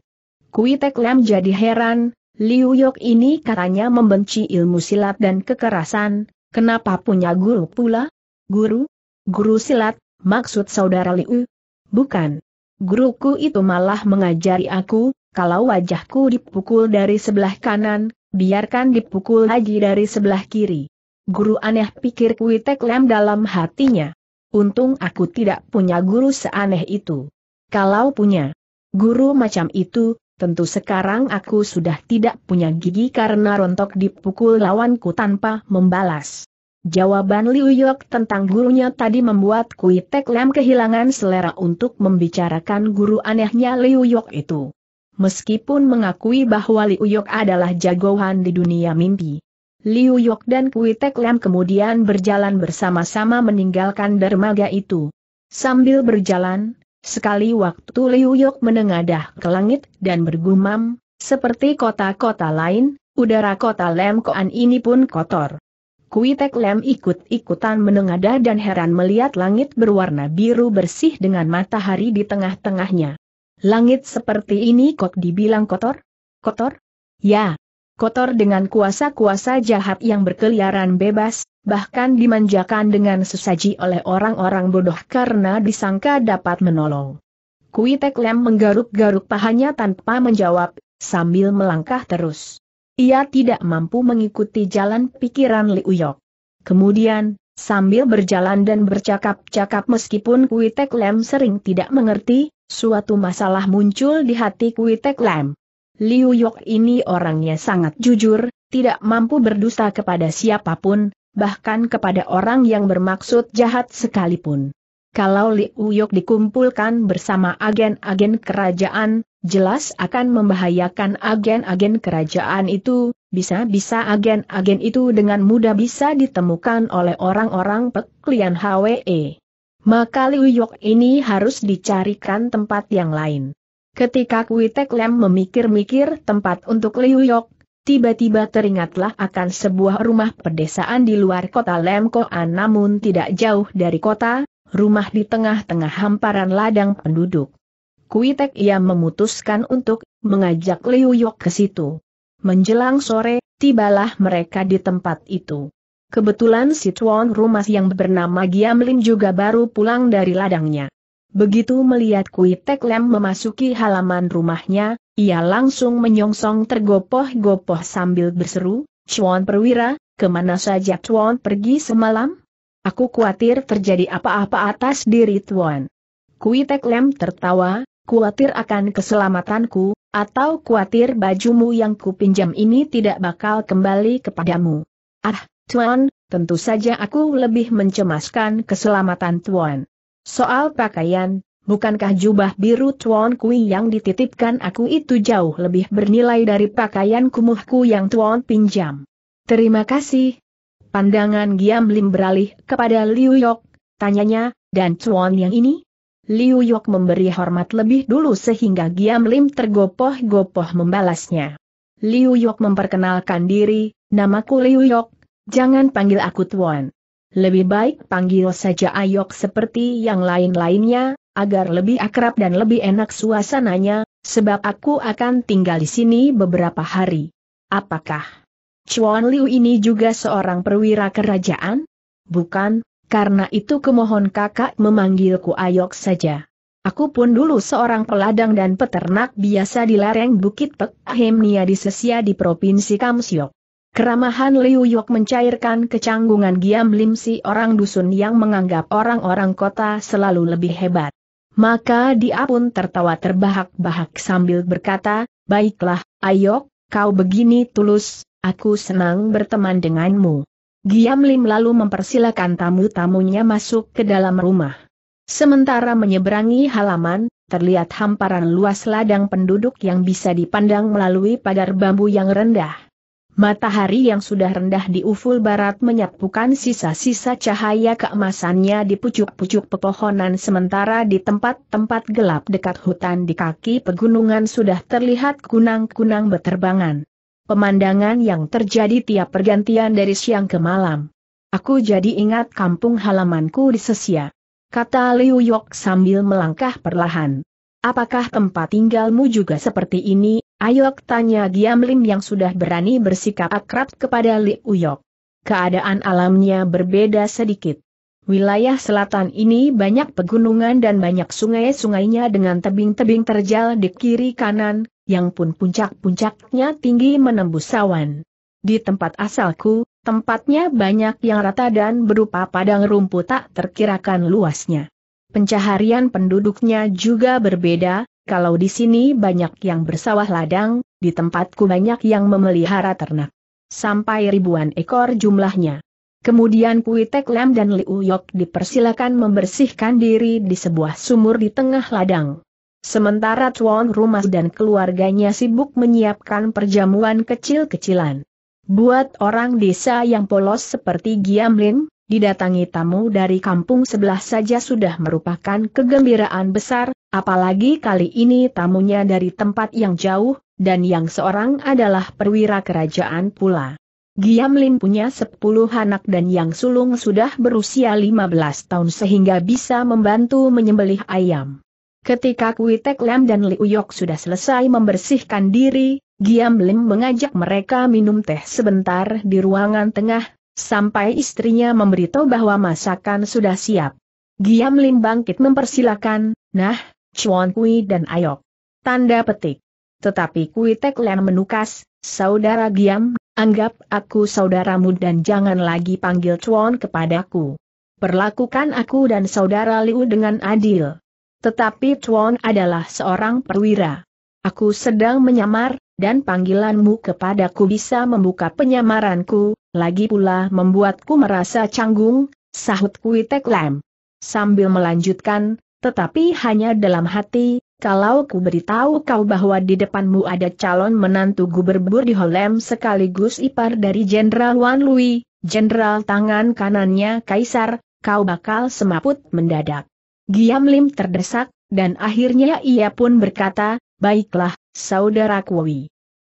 [SPEAKER 1] Kui Tek Lem jadi heran, Liu Yok ini katanya membenci ilmu silat dan kekerasan, kenapa punya guru pula? Guru? Guru silat, maksud saudara Liu? Bukan. Guruku itu malah mengajari aku, kalau wajahku dipukul dari sebelah kanan, biarkan dipukul lagi dari sebelah kiri. Guru aneh pikir Kuitek Lem dalam hatinya. Untung aku tidak punya guru seaneh itu. Kalau punya guru macam itu, tentu sekarang aku sudah tidak punya gigi karena rontok dipukul lawanku tanpa membalas. Jawaban Liu Yok tentang gurunya tadi membuat Kui Tek Lam kehilangan selera untuk membicarakan guru anehnya Liu Yok itu. Meskipun mengakui bahwa Liu Yok adalah jagoan di dunia mimpi. Liu Yok dan Kui Tek Lam kemudian berjalan bersama-sama meninggalkan dermaga itu. Sambil berjalan, sekali waktu Liu Yok menengadah ke langit dan bergumam, seperti kota-kota lain, udara kota Lam Koan ini pun kotor. Kui Tek Lem ikut-ikutan menengadah dan heran melihat langit berwarna biru bersih dengan matahari di tengah-tengahnya. Langit seperti ini kok dibilang kotor? Kotor? Ya, kotor dengan kuasa-kuasa jahat yang berkeliaran bebas, bahkan dimanjakan dengan sesaji oleh orang-orang bodoh karena disangka dapat menolong. Kui Tek Lem menggaruk-garuk pahanya tanpa menjawab, sambil melangkah terus. Ia tidak mampu mengikuti jalan pikiran Liu Yok. Kemudian, sambil berjalan dan bercakap-cakap meskipun Kui Tek Lem sering tidak mengerti, suatu masalah muncul di hati Kui Tek Lem. Liu Yok ini orangnya sangat jujur, tidak mampu berdusta kepada siapapun, bahkan kepada orang yang bermaksud jahat sekalipun. Kalau Liu Yok dikumpulkan bersama agen-agen kerajaan, jelas akan membahayakan agen-agen kerajaan itu, bisa-bisa agen-agen itu dengan mudah bisa ditemukan oleh orang-orang peklian HWE. Maka Liu Yok ini harus dicarikan tempat yang lain. Ketika Kuitek Lem memikir-mikir tempat untuk Liu Yok, tiba-tiba teringatlah akan sebuah rumah pedesaan di luar kota Lemkoan namun tidak jauh dari kota, rumah di tengah-tengah hamparan ladang penduduk. Kuitek ia memutuskan untuk mengajak Liu Yok ke situ. Menjelang sore, tibalah mereka di tempat itu. Kebetulan si tuan rumah yang bernama Giam Lim juga baru pulang dari ladangnya. Begitu melihat Kuitek Lem memasuki halaman rumahnya, ia langsung menyongsong tergopoh-gopoh sambil berseru, Chuan Perwira, kemana saja Chuan pergi semalam? Aku khawatir terjadi apa-apa atas diri Tuan. Kuitek Lem tertawa, kuatir akan keselamatanku, atau kuatir bajumu yang kupinjam ini tidak bakal kembali kepadamu. Ah, Tuan, tentu saja aku lebih mencemaskan keselamatan Tuan. Soal pakaian, bukankah jubah biru Tuan Kui yang dititipkan aku itu jauh lebih bernilai dari pakaian kumuhku yang Tuan pinjam? Terima kasih. Pandangan Giam Lim beralih kepada Liu Yok, tanyanya, dan Tuan yang ini? Liu Yok memberi hormat lebih dulu sehingga Giam Lim tergopoh-gopoh membalasnya. Liu Yok memperkenalkan diri, namaku Liu Yok, jangan panggil aku Tuan. Lebih baik panggil saja Ayok seperti yang lain-lainnya, agar lebih akrab dan lebih enak suasananya, sebab aku akan tinggal di sini beberapa hari. Apakah Chuan Liu ini juga seorang perwira kerajaan? Bukan, karena itu kemohon kakak memanggilku Ayok saja. Aku pun dulu seorang peladang dan peternak biasa di lereng Bukit Pek Hemnia di Sesia di Provinsi Kamsiok. Keramahan Liu Yok mencairkan kecanggungan Giam Lim si orang dusun yang menganggap orang-orang kota selalu lebih hebat. Maka dia pun tertawa terbahak-bahak sambil berkata, Baiklah, Ayok, kau begini tulus, aku senang berteman denganmu. Giam Lim lalu mempersilakan tamu-tamunya masuk ke dalam rumah. Sementara menyeberangi halaman, terlihat hamparan luas ladang penduduk yang bisa dipandang melalui pagar bambu yang rendah. Matahari yang sudah rendah di uful barat menyapukan sisa-sisa cahaya keemasannya di pucuk-pucuk pepohonan sementara di tempat-tempat gelap dekat hutan di kaki pegunungan sudah terlihat kunang-kunang beterbangan pemandangan yang terjadi tiap pergantian dari siang ke malam. Aku jadi ingat kampung halamanku di Sesia. Kata Liu Yok sambil melangkah perlahan. Apakah tempat tinggalmu juga seperti ini? Ayok tanya Giam Lim yang sudah berani bersikap akrab kepada Liu Yok. Keadaan alamnya berbeda sedikit. Wilayah selatan ini banyak pegunungan dan banyak sungai-sungainya dengan tebing-tebing terjal di kiri kanan, yang pun puncak-puncaknya tinggi menembus sawan. Di tempat asalku, tempatnya banyak yang rata dan berupa padang rumput tak terkirakan luasnya. Pencaharian penduduknya juga berbeda, kalau di sini banyak yang bersawah ladang, di tempatku banyak yang memelihara ternak. Sampai ribuan ekor jumlahnya. Kemudian Kuitek Lam dan Liu Yok dipersilakan membersihkan diri di sebuah sumur di tengah ladang sementara tuan rumah dan keluarganya sibuk menyiapkan perjamuan kecil-kecilan. Buat orang desa yang polos seperti Giam Lin, didatangi tamu dari kampung sebelah saja sudah merupakan kegembiraan besar, apalagi kali ini tamunya dari tempat yang jauh, dan yang seorang adalah perwira kerajaan pula. Giam Giamlin punya sepuluh anak dan yang sulung sudah berusia 15 tahun sehingga bisa membantu menyembelih ayam. Ketika Kui Tek Lam dan Liu Yok sudah selesai membersihkan diri, Giam Lim mengajak mereka minum teh sebentar di ruangan tengah, sampai istrinya memberitahu bahwa masakan sudah siap. Giam Lim bangkit mempersilahkan, nah, Chuan Kui dan Ayok. Tanda petik. Tetapi Kui Tek Lam menukas, saudara Giam, anggap aku saudaramu dan jangan lagi panggil Chuan kepadaku. Perlakukan aku dan saudara Liu dengan adil. Tetapi Tuan adalah seorang perwira. Aku sedang menyamar, dan panggilanmu kepadaku bisa membuka penyamaranku, lagi pula membuatku merasa canggung, sahut Kui Lam. Sambil melanjutkan, tetapi hanya dalam hati, kalau ku beritahu kau bahwa di depanmu ada calon menantu gubernur di Holem sekaligus ipar dari Jenderal Wan Lui, Jenderal tangan kanannya Kaisar, kau bakal semaput mendadak. Giam Lim terdesak, dan akhirnya ia pun berkata, Baiklah, saudara Kui.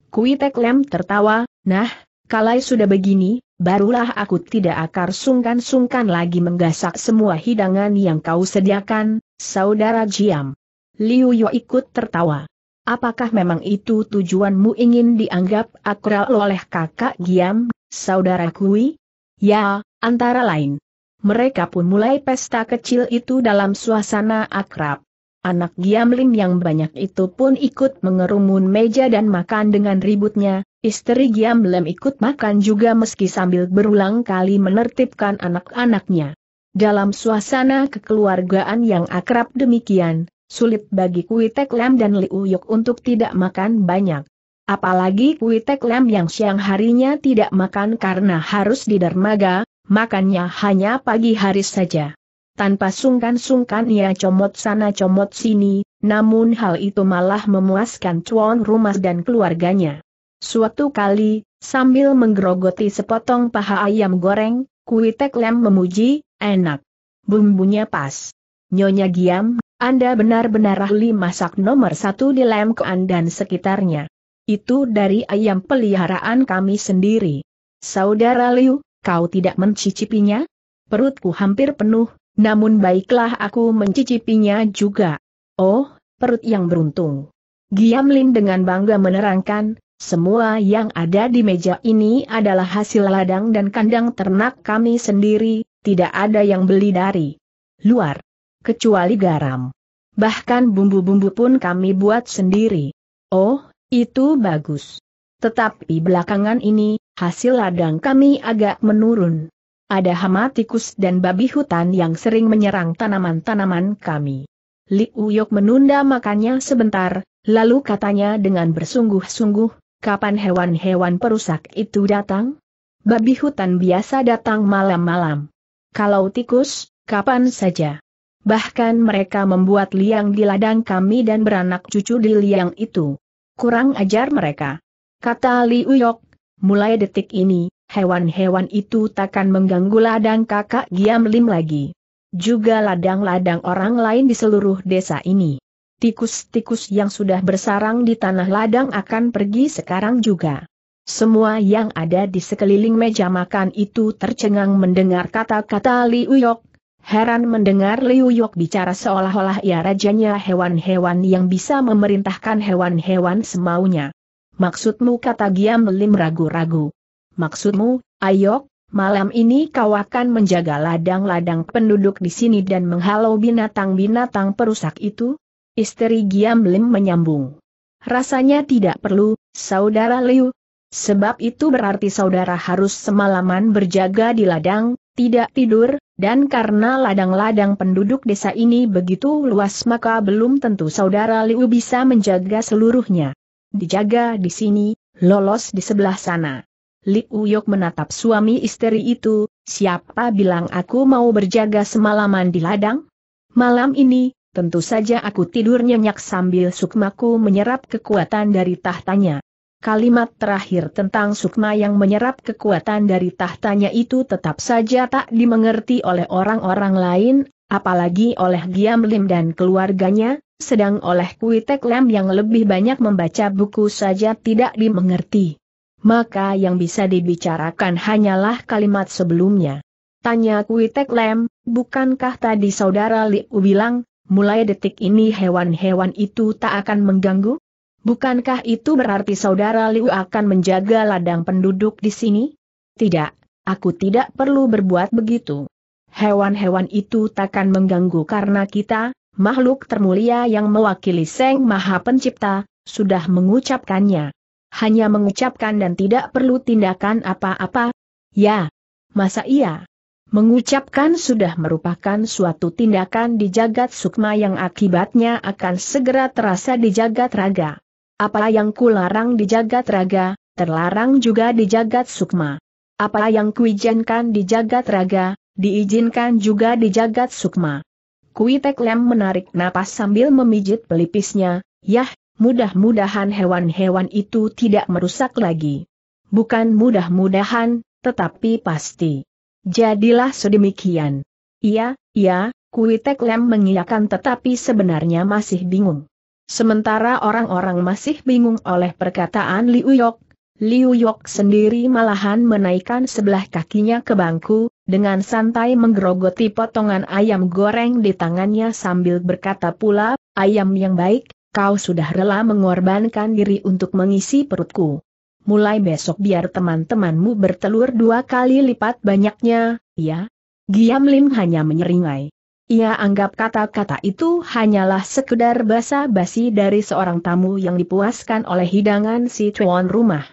[SPEAKER 1] Kui Tek Lem tertawa, nah, kalau sudah begini, barulah aku tidak akar sungkan-sungkan lagi menggasak semua hidangan yang kau sediakan, saudara Giam. Liu Yo ikut tertawa. Apakah memang itu tujuanmu ingin dianggap akral oleh kakak Giam, saudara Kui? Ya, antara lain mereka pun mulai pesta kecil itu dalam suasana akrab. Anak Giam Lim yang banyak itu pun ikut mengerumun meja dan makan dengan ributnya, istri Giam Giamlin ikut makan juga meski sambil berulang kali menertibkan anak-anaknya. Dalam suasana kekeluargaan yang akrab demikian, sulit bagi Kuitek Lam dan Liu Yok untuk tidak makan banyak. Apalagi Kuitek Lam yang siang harinya tidak makan karena harus di dermaga, makannya hanya pagi hari saja. Tanpa sungkan-sungkan ia comot sana comot sini, namun hal itu malah memuaskan cuan rumah dan keluarganya. Suatu kali, sambil menggerogoti sepotong paha ayam goreng, Kuitek Lem memuji, enak. Bumbunya pas. Nyonya Giam, Anda benar-benar ahli masak nomor satu di Lemkoan dan sekitarnya. Itu dari ayam peliharaan kami sendiri. Saudara Liu, Kau tidak mencicipinya? Perutku hampir penuh, namun baiklah aku mencicipinya juga. Oh, perut yang beruntung. Giam Lim dengan bangga menerangkan, semua yang ada di meja ini adalah hasil ladang dan kandang ternak kami sendiri, tidak ada yang beli dari luar. Kecuali garam. Bahkan bumbu-bumbu pun kami buat sendiri. Oh, itu bagus. Tetapi belakangan ini, hasil ladang kami agak menurun. Ada hama tikus dan babi hutan yang sering menyerang tanaman-tanaman kami. Li Uyok menunda makannya sebentar, lalu katanya dengan bersungguh-sungguh, kapan hewan-hewan perusak itu datang? Babi hutan biasa datang malam-malam. Kalau tikus, kapan saja. Bahkan mereka membuat liang di ladang kami dan beranak cucu di liang itu. Kurang ajar mereka. Kata Liuyok, Uyok, mulai detik ini, hewan-hewan itu takkan mengganggu ladang kakak Giam Lim lagi. Juga ladang-ladang orang lain di seluruh desa ini. Tikus-tikus yang sudah bersarang di tanah ladang akan pergi sekarang juga. Semua yang ada di sekeliling meja makan itu tercengang mendengar kata-kata Liuyok. Uyok. Heran mendengar Liuyok Uyok bicara seolah-olah ia rajanya hewan-hewan yang bisa memerintahkan hewan-hewan semaunya. Maksudmu kata Giam Lim ragu-ragu. Maksudmu, Ayok, malam ini kau akan menjaga ladang-ladang penduduk di sini dan menghalau binatang-binatang perusak itu? Istri Giam Lim menyambung. Rasanya tidak perlu, saudara Liu. Sebab itu berarti saudara harus semalaman berjaga di ladang, tidak tidur, dan karena ladang-ladang penduduk desa ini begitu luas maka belum tentu saudara Liu bisa menjaga seluruhnya dijaga di sini, lolos di sebelah sana. Li Uyok menatap suami istri itu, siapa bilang aku mau berjaga semalaman di ladang? Malam ini, tentu saja aku tidur nyenyak sambil sukmaku menyerap kekuatan dari tahtanya. Kalimat terakhir tentang sukma yang menyerap kekuatan dari tahtanya itu tetap saja tak dimengerti oleh orang-orang lain, apalagi oleh Giam Lim dan keluarganya, sedang oleh Kuitek Tek Lam yang lebih banyak membaca buku saja tidak dimengerti. Maka yang bisa dibicarakan hanyalah kalimat sebelumnya. Tanya Kuitek Tek Lam, bukankah tadi saudara Liu bilang, mulai detik ini hewan-hewan itu tak akan mengganggu? Bukankah itu berarti saudara Liu akan menjaga ladang penduduk di sini? Tidak, aku tidak perlu berbuat begitu. Hewan-hewan itu takkan mengganggu karena kita, makhluk termulia yang mewakili Seng Maha Pencipta, sudah mengucapkannya. Hanya mengucapkan dan tidak perlu tindakan apa-apa. Ya. Masa iya? Mengucapkan sudah merupakan suatu tindakan di jagat sukma yang akibatnya akan segera terasa di jagat raga. Apa yang kularang di jagat raga, terlarang juga di jagat sukma. Apa yang kuijankan di jagat raga, diizinkan juga di jagat sukma. Kui Tek Lem menarik napas sambil memijit pelipisnya, yah, mudah-mudahan hewan-hewan itu tidak merusak lagi. Bukan mudah-mudahan, tetapi pasti. Jadilah sedemikian. Iya, iya, Kui Tek Lem mengiyakan tetapi sebenarnya masih bingung. Sementara orang-orang masih bingung oleh perkataan Liu Yok, Liu Yok sendiri malahan menaikkan sebelah kakinya ke bangku, dengan santai menggerogoti potongan ayam goreng di tangannya sambil berkata pula, ayam yang baik, kau sudah rela mengorbankan diri untuk mengisi perutku. Mulai besok biar teman-temanmu bertelur dua kali lipat banyaknya, ya? Giam Lim hanya menyeringai. Ia anggap kata-kata itu hanyalah sekedar basa-basi dari seorang tamu yang dipuaskan oleh hidangan si tuan rumah.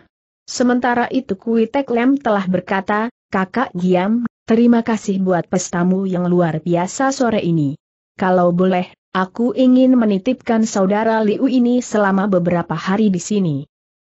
[SPEAKER 1] Sementara itu Kui Tek Lem telah berkata, kakak Giam, Terima kasih buat pestamu yang luar biasa sore ini. Kalau boleh, aku ingin menitipkan saudara Liu ini selama beberapa hari di sini.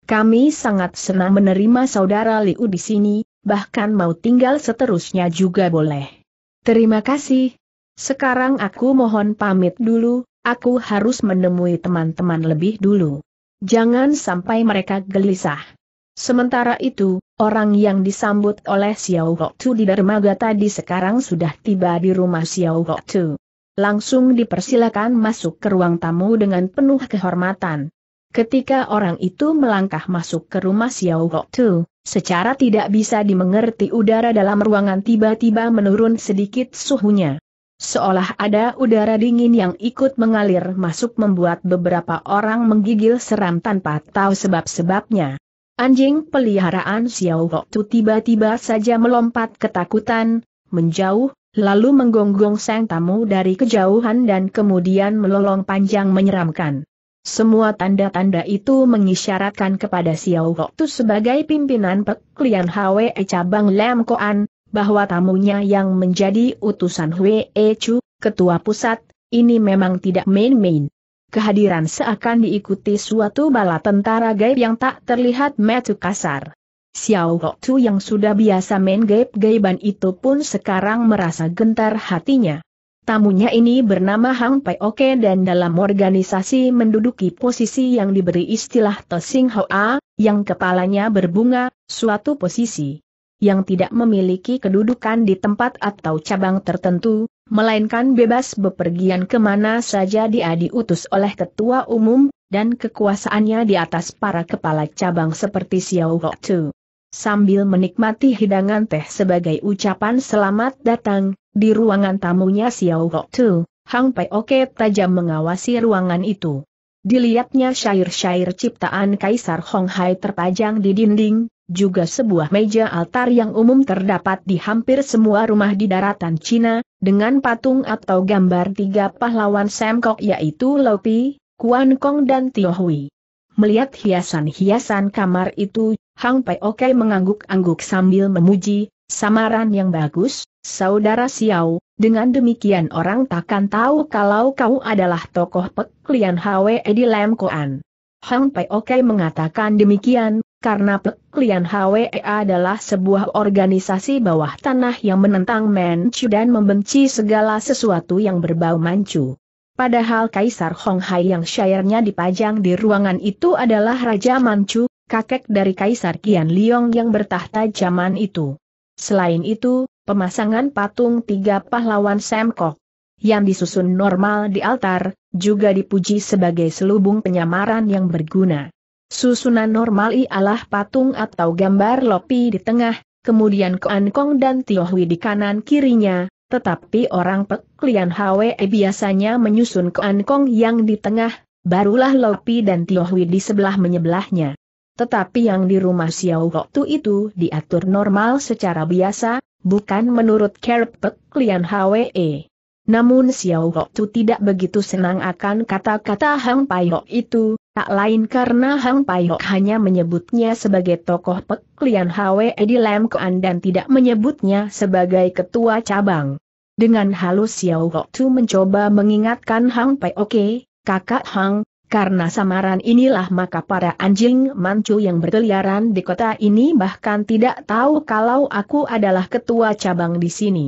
[SPEAKER 1] Kami sangat senang menerima saudara Liu di sini, bahkan mau tinggal seterusnya juga boleh. Terima kasih. Sekarang aku mohon pamit dulu, aku harus menemui teman-teman lebih dulu. Jangan sampai mereka gelisah. Sementara itu, Orang yang disambut oleh Xiao Gotu di dermaga tadi sekarang sudah tiba di rumah Xiao Gotu. Langsung dipersilakan masuk ke ruang tamu dengan penuh kehormatan. Ketika orang itu melangkah masuk ke rumah Xiao Gotu, secara tidak bisa dimengerti udara dalam ruangan tiba-tiba menurun sedikit suhunya. Seolah ada udara dingin yang ikut mengalir masuk membuat beberapa orang menggigil seram tanpa tahu sebab-sebabnya. Anjing peliharaan Xiao Tu tiba-tiba saja melompat ketakutan, menjauh, lalu menggonggong sang tamu dari kejauhan dan kemudian melolong panjang menyeramkan. Semua tanda-tanda itu mengisyaratkan kepada Xiao Tu sebagai pimpinan peklian HWE cabang Lam Koan, bahwa tamunya yang menjadi utusan Hwe Chu, ketua pusat, ini memang tidak main-main kehadiran seakan diikuti suatu bala tentara gaib yang tak terlihat metu kasar. Xiao Tu yang sudah biasa main gaib-gaiban itu pun sekarang merasa gentar hatinya. Tamunya ini bernama Hang Pai Oke dan dalam organisasi menduduki posisi yang diberi istilah Tosing Hoa, yang kepalanya berbunga, suatu posisi yang tidak memiliki kedudukan di tempat atau cabang tertentu, melainkan bebas bepergian kemana saja dia diutus oleh ketua umum, dan kekuasaannya di atas para kepala cabang seperti Xiao Hotu. Sambil menikmati hidangan teh sebagai ucapan selamat datang, di ruangan tamunya Xiao Hotu, Hang Pai Oke tajam mengawasi ruangan itu. Dilihatnya syair-syair ciptaan Kaisar Hong Hai terpajang di dinding, juga sebuah meja altar yang umum terdapat di hampir semua rumah di daratan Cina, dengan patung atau gambar tiga pahlawan Semkok yaitu Lopi, Kuan Kong dan Tio Hui. Melihat hiasan-hiasan kamar itu, Hang Pai Oke mengangguk-angguk sambil memuji, samaran yang bagus, saudara Xiao, dengan demikian orang takkan tahu kalau kau adalah tokoh peklian Hwe di Lam Koan. Hang Pai Oke mengatakan demikian, karena Peklian HWE adalah sebuah organisasi bawah tanah yang menentang Manchu dan membenci segala sesuatu yang berbau Manchu. Padahal Kaisar Hong Hai yang syairnya dipajang di ruangan itu adalah Raja Manchu, kakek dari Kaisar Kian Liong yang bertahta zaman itu. Selain itu, pemasangan patung tiga pahlawan Semkok yang disusun normal di altar, juga dipuji sebagai selubung penyamaran yang berguna. Susunan normal ialah patung atau gambar lopi di tengah, kemudian Koan Kong dan Tio Hui di kanan kirinya, tetapi orang peklian Hwe eh biasanya menyusun Koan Kong yang di tengah, barulah Lopi dan Tio Hui di sebelah menyebelahnya. Tetapi yang di rumah Xiao Tu itu diatur normal secara biasa, bukan menurut care peklian Hwe. E. Namun Xiao Ho Tu tidak begitu senang akan kata-kata Hang Pai itu, Tak lain karena Hang Paihok hanya menyebutnya sebagai tokoh peklian Hwe di Lam Kuan dan tidak menyebutnya sebagai ketua cabang. Dengan halus Xiao Hok Tu mencoba mengingatkan Hang Pai Oke, kakak Hang, karena samaran inilah maka para anjing mancu yang berkeliaran di kota ini bahkan tidak tahu kalau aku adalah ketua cabang di sini.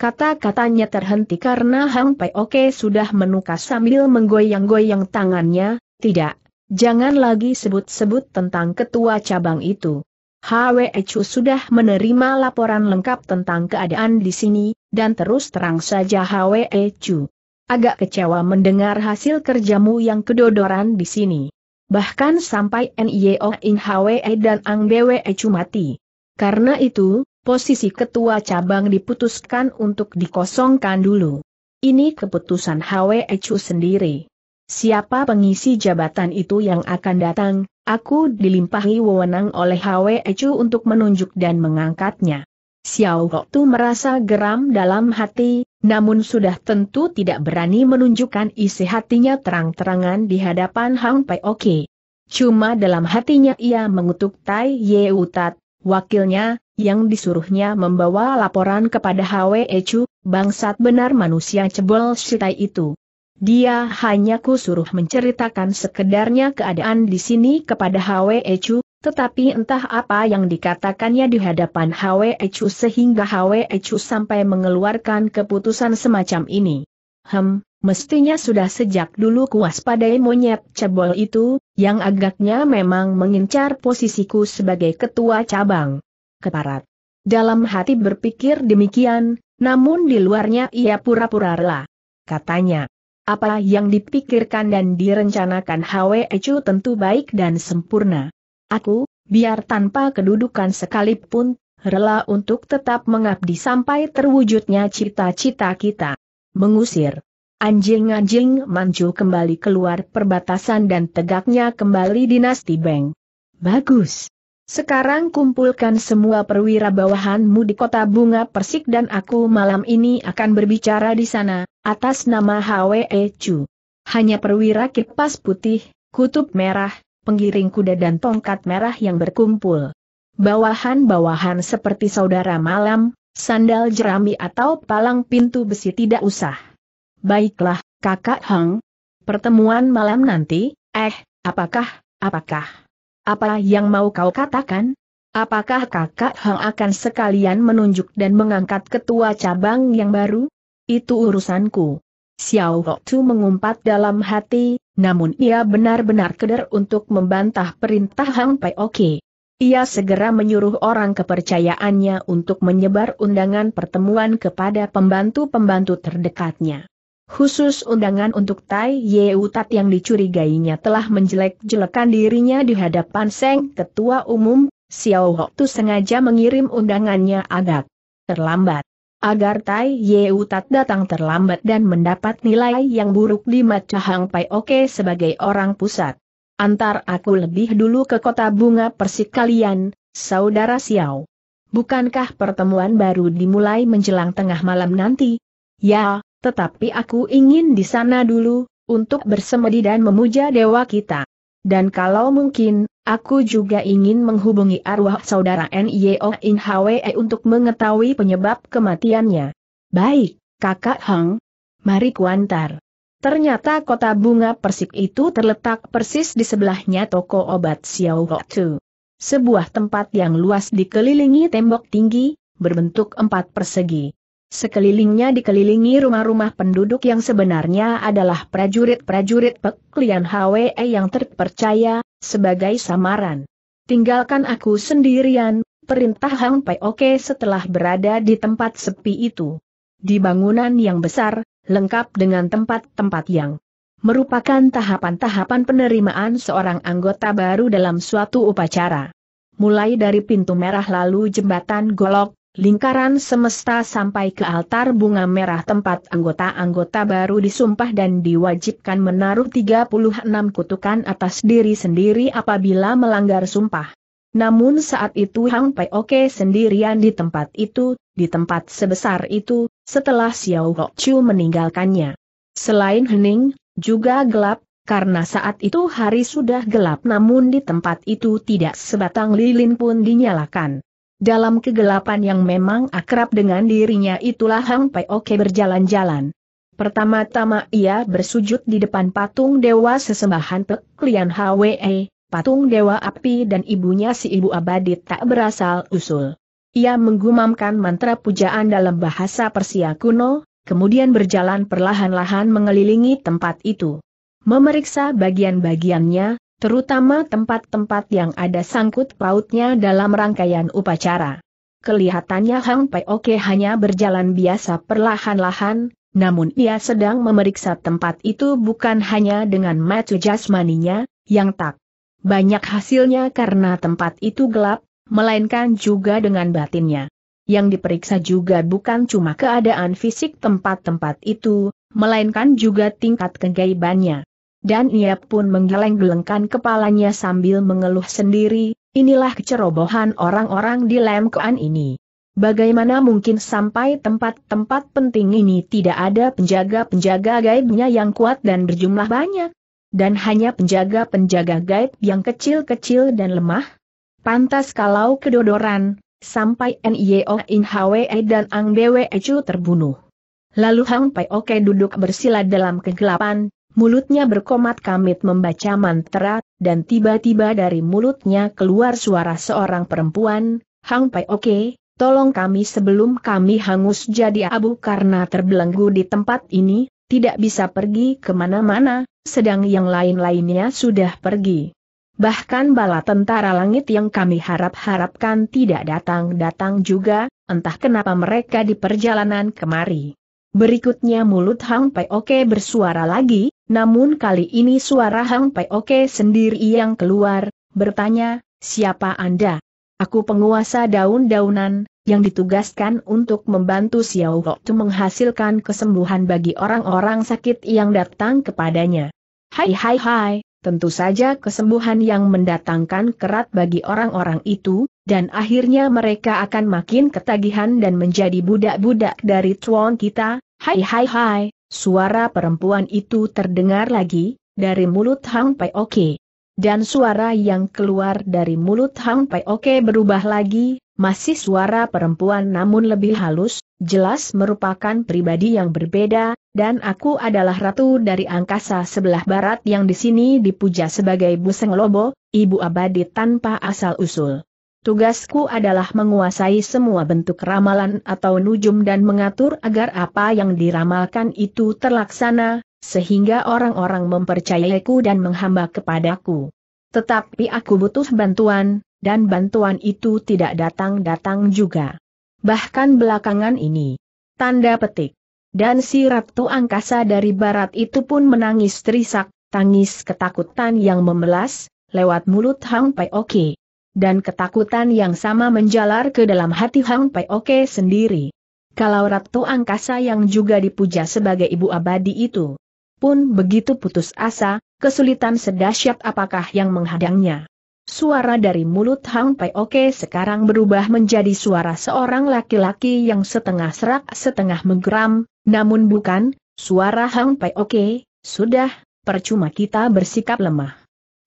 [SPEAKER 1] Kata-katanya terhenti karena Hang Pai sudah menukas sambil menggoyang-goyang tangannya, tidak, Jangan lagi sebut-sebut tentang ketua cabang itu. Hwe Chu sudah menerima laporan lengkap tentang keadaan di sini, dan terus terang saja Hwe Chu. Agak kecewa mendengar hasil kerjamu yang kedodoran di sini. Bahkan sampai NIO In Hwe dan Ang Bwe Chu mati. Karena itu, posisi ketua cabang diputuskan untuk dikosongkan dulu. Ini keputusan Hwe Chu sendiri. Siapa pengisi jabatan itu yang akan datang, aku dilimpahi wewenang oleh Hwe Chu untuk menunjuk dan mengangkatnya. Xiao Tu merasa geram dalam hati, namun sudah tentu tidak berani menunjukkan isi hatinya terang-terangan di hadapan Hang Pei Oke. Cuma dalam hatinya ia mengutuk Tai Ye Utat, wakilnya, yang disuruhnya membawa laporan kepada Hwe Chu, bangsat benar manusia cebol si itu. Dia hanya kusuruh menceritakan sekedarnya keadaan di sini kepada Hwe Chu, tetapi entah apa yang dikatakannya di hadapan Hwe Chu sehingga Hwe Chu sampai mengeluarkan keputusan semacam ini. Hem, mestinya sudah sejak dulu kuwaspadai monyet cebol itu, yang agaknya memang mengincar posisiku sebagai ketua cabang. Keparat. Dalam hati berpikir demikian, namun di luarnya ia pura-pura rela. Katanya, apa yang dipikirkan dan direncanakan Hwe Chu tentu baik dan sempurna. Aku, biar tanpa kedudukan sekalipun, rela untuk tetap mengabdi sampai terwujudnya cita-cita kita. Mengusir. Anjing-anjing manju kembali keluar perbatasan dan tegaknya kembali dinasti Beng. Bagus. Sekarang kumpulkan semua perwira bawahanmu di kota bunga persik dan aku malam ini akan berbicara di sana, atas nama HWE Chu. Hanya perwira kipas putih, kutub merah, penggiring kuda dan tongkat merah yang berkumpul. Bawahan-bawahan seperti saudara malam, sandal jerami atau palang pintu besi tidak usah. Baiklah, kakak Hang. Pertemuan malam nanti, eh, apakah, apakah? Apa yang mau kau katakan? Apakah kakak Hang akan sekalian menunjuk dan mengangkat ketua cabang yang baru? Itu urusanku. Xiao Hoktu mengumpat dalam hati, namun ia benar-benar keder untuk membantah perintah Hang Oke. Ia segera menyuruh orang kepercayaannya untuk menyebar undangan pertemuan kepada pembantu-pembantu terdekatnya. Khusus undangan untuk Tai Ye Utat yang dicurigainya telah menjelek-jelekan dirinya di hadapan Seng Ketua Umum, Xiao Hoktu sengaja mengirim undangannya agak terlambat. Agar Tai Ye Utat datang terlambat dan mendapat nilai yang buruk di mata Hang Pai Oke sebagai orang pusat. Antar aku lebih dulu ke kota bunga persik kalian, saudara Xiao. Bukankah pertemuan baru dimulai menjelang tengah malam nanti? Ya, tetapi aku ingin di sana dulu, untuk bersemedi dan memuja dewa kita. Dan kalau mungkin, aku juga ingin menghubungi arwah saudara Nyo In Hwe untuk mengetahui penyebab kematiannya. Baik, kakak Hang. Mari kuantar. Ternyata kota bunga persik itu terletak persis di sebelahnya toko obat Xiao Tu. Sebuah tempat yang luas dikelilingi tembok tinggi, berbentuk empat persegi. Sekelilingnya dikelilingi rumah-rumah penduduk yang sebenarnya adalah prajurit-prajurit peklian HWE yang terpercaya, sebagai samaran. Tinggalkan aku sendirian, perintah Hang Pai Oke setelah berada di tempat sepi itu. Di bangunan yang besar, lengkap dengan tempat-tempat yang merupakan tahapan-tahapan penerimaan seorang anggota baru dalam suatu upacara. Mulai dari pintu merah lalu jembatan golok, lingkaran semesta sampai ke altar bunga merah tempat anggota-anggota baru disumpah dan diwajibkan menaruh 36 kutukan atas diri sendiri apabila melanggar sumpah. Namun saat itu Hang Pai Oke sendirian di tempat itu, di tempat sebesar itu, setelah Xiao Hok Chu meninggalkannya. Selain hening, juga gelap, karena saat itu hari sudah gelap namun di tempat itu tidak sebatang lilin pun dinyalakan. Dalam kegelapan yang memang akrab dengan dirinya itulah Hang Pai Oke berjalan-jalan. Pertama-tama ia bersujud di depan patung dewa sesembahan Pek Lian Hwe, patung dewa api dan ibunya si ibu abadi tak berasal usul. Ia menggumamkan mantra pujaan dalam bahasa Persia kuno, kemudian berjalan perlahan-lahan mengelilingi tempat itu. Memeriksa bagian-bagiannya, terutama tempat-tempat yang ada sangkut pautnya dalam rangkaian upacara. Kelihatannya Hang Oke hanya berjalan biasa perlahan-lahan, namun ia sedang memeriksa tempat itu bukan hanya dengan mata jasmaninya, yang tak banyak hasilnya karena tempat itu gelap, melainkan juga dengan batinnya. Yang diperiksa juga bukan cuma keadaan fisik tempat-tempat itu, melainkan juga tingkat kegaibannya dan ia pun menggeleng-gelengkan kepalanya sambil mengeluh sendiri, inilah kecerobohan orang-orang di Lemkoan ini. Bagaimana mungkin sampai tempat-tempat penting ini tidak ada penjaga-penjaga gaibnya yang kuat dan berjumlah banyak? Dan hanya penjaga-penjaga gaib yang kecil-kecil dan lemah? Pantas kalau kedodoran, sampai NIO In Hwe dan Ang Dewe Echu terbunuh. Lalu Hang Pai Oke duduk bersila dalam kegelapan, mulutnya berkomat kamit membaca mantra, dan tiba-tiba dari mulutnya keluar suara seorang perempuan, Hang Pai Oke, tolong kami sebelum kami hangus jadi abu karena terbelenggu di tempat ini, tidak bisa pergi kemana-mana, sedang yang lain-lainnya sudah pergi. Bahkan bala tentara langit yang kami harap-harapkan tidak datang-datang juga, entah kenapa mereka di perjalanan kemari. Berikutnya mulut Hang Pai Oke bersuara lagi, namun kali ini suara Hang Pai Oke sendiri yang keluar, bertanya, siapa Anda? Aku penguasa daun-daunan, yang ditugaskan untuk membantu Xiao Hoktu menghasilkan kesembuhan bagi orang-orang sakit yang datang kepadanya. Hai hai hai, Tentu saja kesembuhan yang mendatangkan kerat bagi orang-orang itu, dan akhirnya mereka akan makin ketagihan dan menjadi budak-budak dari tuan kita. Hai hai hai, suara perempuan itu terdengar lagi, dari mulut Hang Pei-oke, Dan suara yang keluar dari mulut Hang Pei-oke berubah lagi, masih suara perempuan namun lebih halus, jelas merupakan pribadi yang berbeda, dan aku adalah ratu dari angkasa sebelah barat yang di sini dipuja sebagai Buseng Lobo, ibu abadi tanpa asal-usul. Tugasku adalah menguasai semua bentuk ramalan atau nujum dan mengatur agar apa yang diramalkan itu terlaksana, sehingga orang-orang mempercayaiku dan menghamba kepadaku. Tetapi aku butuh bantuan, dan bantuan itu tidak datang-datang juga. Bahkan belakangan ini. Tanda petik. Dan si Ratu Angkasa dari Barat itu pun menangis terisak, tangis ketakutan yang memelas, lewat mulut Hang Pai Oke. Dan ketakutan yang sama menjalar ke dalam hati Hang Pai Oke sendiri. Kalau Ratu Angkasa yang juga dipuja sebagai ibu abadi itu pun begitu putus asa, kesulitan sedahsyat apakah yang menghadangnya. Suara dari mulut Hang Pai Oke sekarang berubah menjadi suara seorang laki-laki yang setengah serak setengah menggeram, namun bukan, suara Hang Pai Oke, sudah, percuma kita bersikap lemah.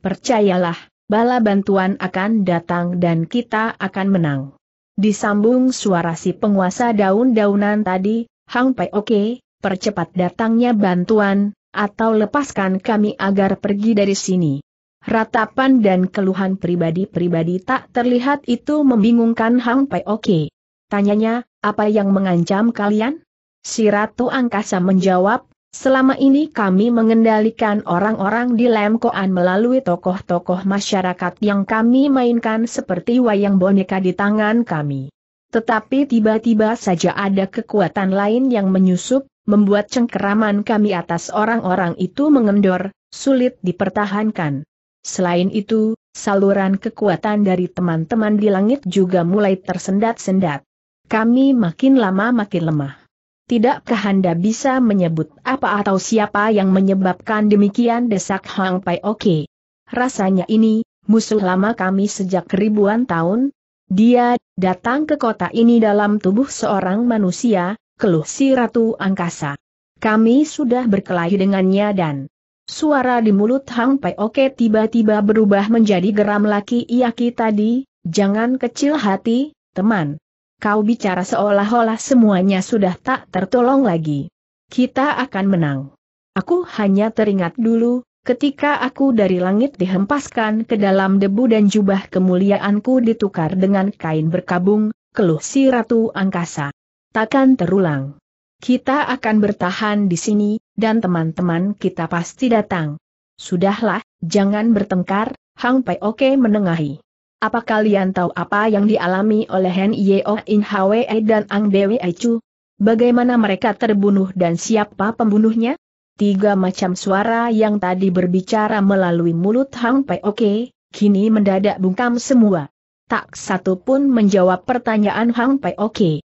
[SPEAKER 1] Percayalah, bala bantuan akan datang dan kita akan menang. Disambung suara si penguasa daun-daunan tadi, Hang Pai Oke, percepat datangnya bantuan, atau lepaskan kami agar pergi dari sini. Ratapan dan keluhan pribadi-pribadi tak terlihat itu membingungkan Hang Pai Oke. Tanyanya, apa yang mengancam kalian? Si Ratu Angkasa menjawab, selama ini kami mengendalikan orang-orang di Lemkoan melalui tokoh-tokoh masyarakat yang kami mainkan seperti wayang boneka di tangan kami. Tetapi tiba-tiba saja ada kekuatan lain yang menyusup, membuat cengkeraman kami atas orang-orang itu mengendor, sulit dipertahankan. Selain itu, saluran kekuatan dari teman-teman di langit juga mulai tersendat-sendat. Kami makin lama makin lemah. Tidakkah Anda bisa menyebut apa atau siapa yang menyebabkan demikian desak Hang Pai Oke? Rasanya ini, musuh lama kami sejak ribuan tahun. Dia, datang ke kota ini dalam tubuh seorang manusia, keluh si Ratu Angkasa. Kami sudah berkelahi dengannya dan Suara di mulut Hang Pai Oke tiba-tiba berubah menjadi geram laki Iaki tadi, jangan kecil hati, teman. Kau bicara seolah-olah semuanya sudah tak tertolong lagi. Kita akan menang. Aku hanya teringat dulu, ketika aku dari langit dihempaskan ke dalam debu dan jubah kemuliaanku ditukar dengan kain berkabung, keluh si Ratu Angkasa. Takkan terulang. Kita akan bertahan di sini, dan teman-teman kita pasti datang. Sudahlah, jangan bertengkar, Hang Pai Oke menengahi. Apa kalian tahu apa yang dialami oleh Hen Yeo oh, In Hwe dan Ang Dewi Chu? Bagaimana mereka terbunuh dan siapa pembunuhnya? Tiga macam suara yang tadi berbicara melalui mulut Hang Pai Oke, kini mendadak bungkam semua. Tak satu pun menjawab pertanyaan Hang Pai Oke.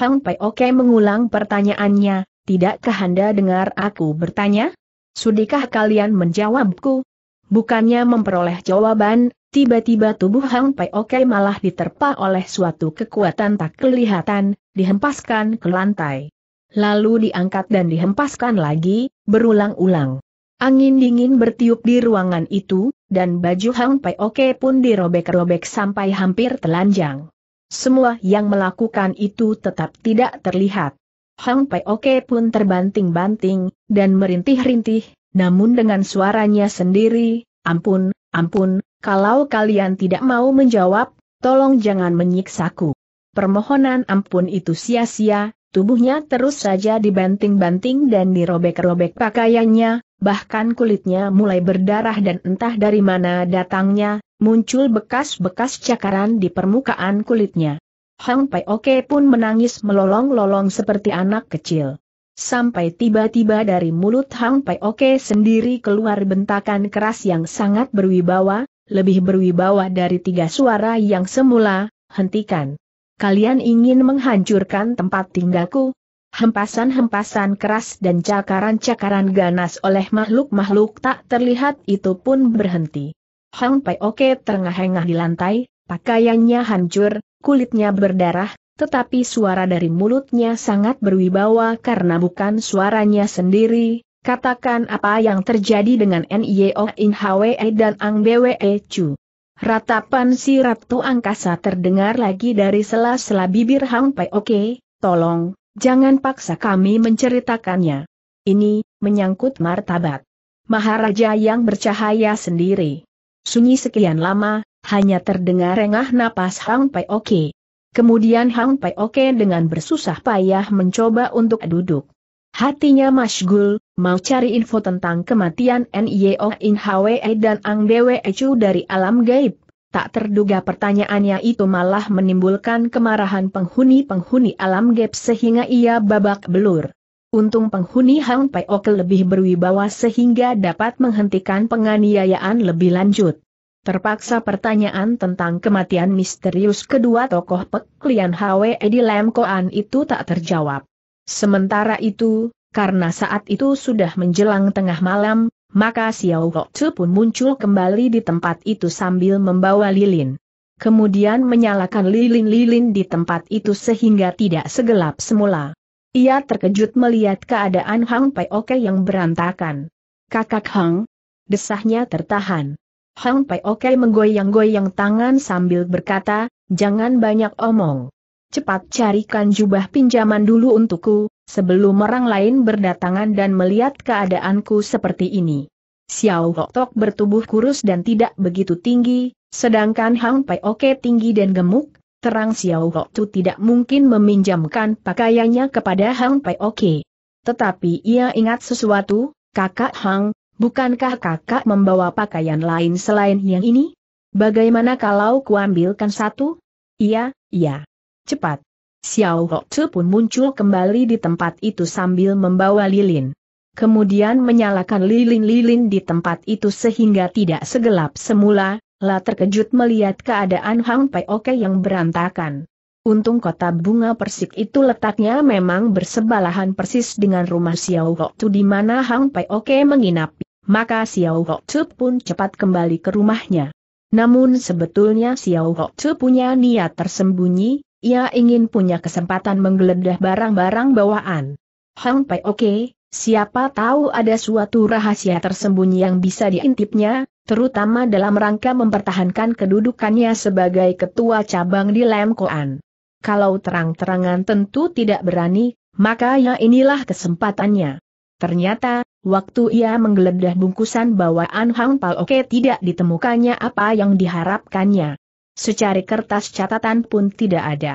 [SPEAKER 1] Hang Pai Oke mengulang pertanyaannya, tidakkah Anda dengar aku bertanya? Sudikah kalian menjawabku? Bukannya memperoleh jawaban, tiba-tiba tubuh Hang Pai Oke malah diterpa oleh suatu kekuatan tak kelihatan, dihempaskan ke lantai. Lalu diangkat dan dihempaskan lagi, berulang-ulang. Angin dingin bertiup di ruangan itu, dan baju Hang Pai Oke pun dirobek-robek sampai hampir telanjang. Semua yang melakukan itu tetap tidak terlihat. Hang Pai Oke pun terbanting-banting, dan merintih-rintih, namun dengan suaranya sendiri, ampun, ampun, kalau kalian tidak mau menjawab, tolong jangan menyiksaku. Permohonan ampun itu sia-sia, tubuhnya terus saja dibanting-banting dan dirobek-robek pakaiannya, bahkan kulitnya mulai berdarah dan entah dari mana datangnya, muncul bekas-bekas cakaran di permukaan kulitnya. Hang Pai Oke pun menangis melolong-lolong seperti anak kecil. Sampai tiba-tiba dari mulut Hang Pai Oke sendiri keluar bentakan keras yang sangat berwibawa, lebih berwibawa dari tiga suara yang semula, hentikan. Kalian ingin menghancurkan tempat tinggalku, Hempasan-hempasan keras dan cakaran-cakaran ganas oleh makhluk-makhluk tak terlihat itu pun berhenti. Hang Pai Oke terengah-engah di lantai, pakaiannya hancur, kulitnya berdarah, tetapi suara dari mulutnya sangat berwibawa karena bukan suaranya sendiri. Katakan apa yang terjadi dengan NIO In Hwe dan Ang Bwe Chu. Ratapan si Ratu Angkasa terdengar lagi dari sela-sela bibir Hang Pai Oke, tolong, Jangan paksa kami menceritakannya. Ini, menyangkut martabat. Maharaja yang bercahaya sendiri. Sunyi sekian lama, hanya terdengar rengah napas Hang Oke. Kemudian Hang Oke dengan bersusah payah mencoba untuk duduk. Hatinya masgul, mau cari info tentang kematian Nio In Hwe dan Ang Dewe Chu dari alam gaib. Tak terduga pertanyaannya itu malah menimbulkan kemarahan penghuni-penghuni alam gap sehingga ia babak belur. Untung penghuni Hang Oke lebih berwibawa sehingga dapat menghentikan penganiayaan lebih lanjut. Terpaksa pertanyaan tentang kematian misterius kedua tokoh peklian Hwe di Lam Koan itu tak terjawab. Sementara itu, karena saat itu sudah menjelang tengah malam, maka Xiao Gotu pun muncul kembali di tempat itu sambil membawa lilin. Kemudian menyalakan lilin-lilin di tempat itu sehingga tidak segelap semula. Ia terkejut melihat keadaan Hang Oke yang berantakan. Kakak Hang, desahnya tertahan. Hang Oke menggoyang-goyang tangan sambil berkata, jangan banyak omong. Cepat carikan jubah pinjaman dulu untukku, sebelum orang lain berdatangan dan melihat keadaanku seperti ini. Xiao Tok bertubuh kurus dan tidak begitu tinggi, sedangkan Hang Pai Oke tinggi dan gemuk, terang Xiao Tu tidak mungkin meminjamkan pakaiannya kepada Hang Pai Oke. Tetapi ia ingat sesuatu, kakak Hang, bukankah kakak membawa pakaian lain selain yang ini? Bagaimana kalau kuambilkan satu? Iya, iya. Cepat. Xiao Chu pun muncul kembali di tempat itu sambil membawa lilin. Kemudian menyalakan lilin-lilin di tempat itu sehingga tidak segelap semula, La terkejut melihat keadaan Hang Pei Oke yang berantakan. Untung kota bunga persik itu letaknya memang bersebelahan persis dengan rumah Xiao Chu di mana Hang Pei Oke menginap. maka Xiao Chu pun cepat kembali ke rumahnya. Namun sebetulnya Xiao Chu punya niat tersembunyi, ia ingin punya kesempatan menggeledah barang-barang bawaan. Hang Pai oke, siapa tahu ada suatu rahasia tersembunyi yang bisa diintipnya, terutama dalam rangka mempertahankan kedudukannya sebagai ketua cabang di Lemkoan. Kalau terang-terangan tentu tidak berani, maka ya inilah kesempatannya. Ternyata, waktu ia menggeledah bungkusan bawaan Hang Pao Oke tidak ditemukannya apa yang diharapkannya secari kertas catatan pun tidak ada.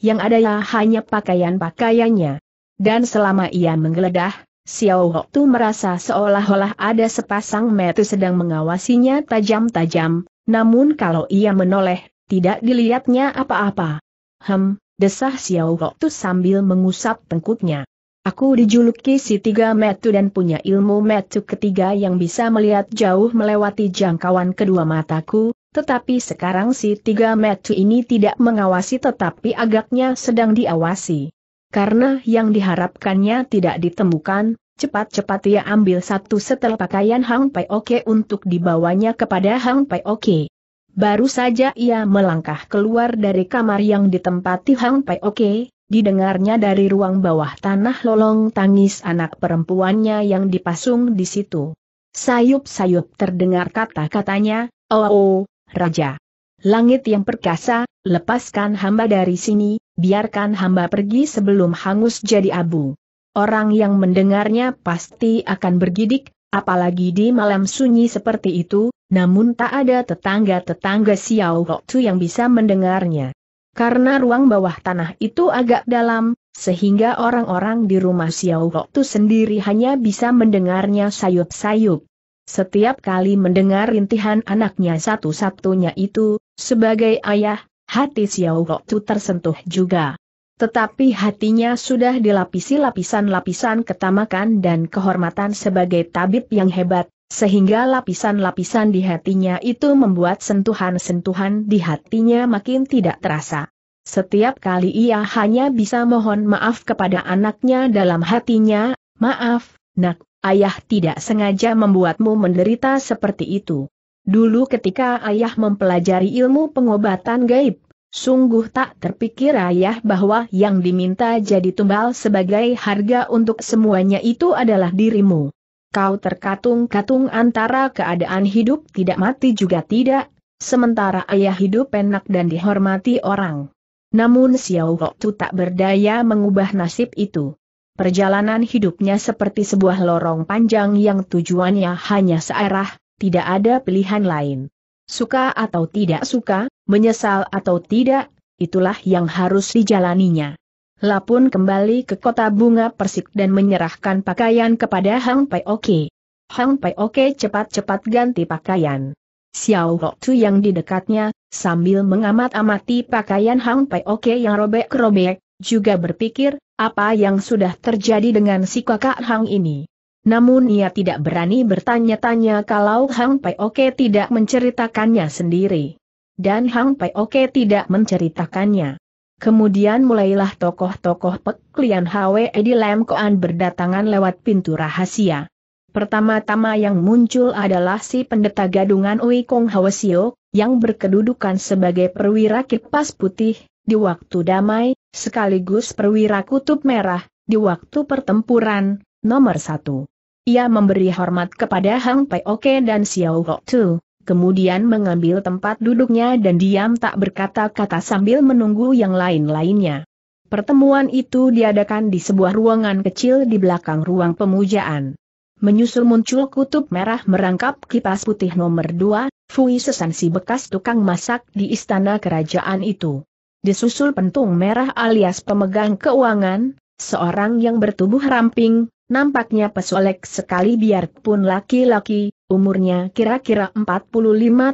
[SPEAKER 1] Yang ada ya hanya pakaian-pakaiannya. Dan selama ia menggeledah, Xiao Hoktu merasa seolah-olah ada sepasang metu sedang mengawasinya tajam-tajam, namun kalau ia menoleh, tidak dilihatnya apa-apa. Hem, desah Xiao Hoktu sambil mengusap tengkuknya. Aku dijuluki si tiga metu dan punya ilmu metu ketiga yang bisa melihat jauh melewati jangkauan kedua mataku, tetapi sekarang si tiga metu ini tidak mengawasi tetapi agaknya sedang diawasi. Karena yang diharapkannya tidak ditemukan, cepat-cepat ia ambil satu setel pakaian Hang Pai Oke untuk dibawanya kepada Hang Pai Oke. Baru saja ia melangkah keluar dari kamar yang ditempati Hang Pai Oke, didengarnya dari ruang bawah tanah lolong tangis anak perempuannya yang dipasung di situ. Sayup-sayup terdengar kata-katanya, oh, oh, Raja. Langit yang perkasa, lepaskan hamba dari sini, biarkan hamba pergi sebelum hangus jadi abu. Orang yang mendengarnya pasti akan bergidik, apalagi di malam sunyi seperti itu, namun tak ada tetangga-tetangga Xiao Hoktu yang bisa mendengarnya. Karena ruang bawah tanah itu agak dalam, sehingga orang-orang di rumah Xiao Hoktu sendiri hanya bisa mendengarnya sayup-sayup. Setiap kali mendengar rintihan anaknya satu-satunya itu, sebagai ayah, hati Xiao Tu tersentuh juga. Tetapi hatinya sudah dilapisi lapisan-lapisan ketamakan dan kehormatan sebagai tabib yang hebat, sehingga lapisan-lapisan di hatinya itu membuat sentuhan-sentuhan di hatinya makin tidak terasa. Setiap kali ia hanya bisa mohon maaf kepada anaknya dalam hatinya, maaf, nak, Ayah tidak sengaja membuatmu menderita seperti itu. Dulu ketika ayah mempelajari ilmu pengobatan gaib, Sungguh tak terpikir ayah bahwa yang diminta jadi tumbal sebagai harga untuk semuanya itu adalah dirimu. Kau terkatung-katung antara keadaan hidup tidak mati juga tidak, sementara ayah hidup enak dan dihormati orang. Namun Xiao Hok tak berdaya mengubah nasib itu. Perjalanan hidupnya seperti sebuah lorong panjang yang tujuannya hanya searah, tidak ada pilihan lain. Suka atau tidak suka, menyesal atau tidak, itulah yang harus dijalaninya. Lapun kembali ke kota bunga persik dan menyerahkan pakaian kepada Hang Pai Oke. Hang Pai Oke cepat-cepat ganti pakaian. Xiao Hoktu yang di dekatnya, sambil mengamat-amati pakaian Hang Pai Oke yang robek-robek, juga berpikir, apa yang sudah terjadi dengan si kakak Hang ini. Namun ia tidak berani bertanya-tanya kalau Hang Oke tidak menceritakannya sendiri. Dan Hang Oke tidak menceritakannya. Kemudian mulailah tokoh-tokoh peklian Hwe di Lam Koan berdatangan lewat pintu rahasia. Pertama-tama yang muncul adalah si pendeta gadungan Ui Kong Hwasio, yang berkedudukan sebagai perwira kipas putih, di waktu damai, sekaligus perwira kutub merah, di waktu pertempuran, nomor satu. Ia memberi hormat kepada Hang pei Oke dan Xiao Ho Tu, kemudian mengambil tempat duduknya dan diam tak berkata-kata sambil menunggu yang lain-lainnya. Pertemuan itu diadakan di sebuah ruangan kecil di belakang ruang pemujaan. Menyusul muncul kutub merah merangkap kipas putih nomor dua, Fui sesansi bekas tukang masak di istana kerajaan itu disusul pentung merah alias pemegang keuangan, seorang yang bertubuh ramping, nampaknya pesolek sekali biarpun laki-laki, umurnya kira-kira 45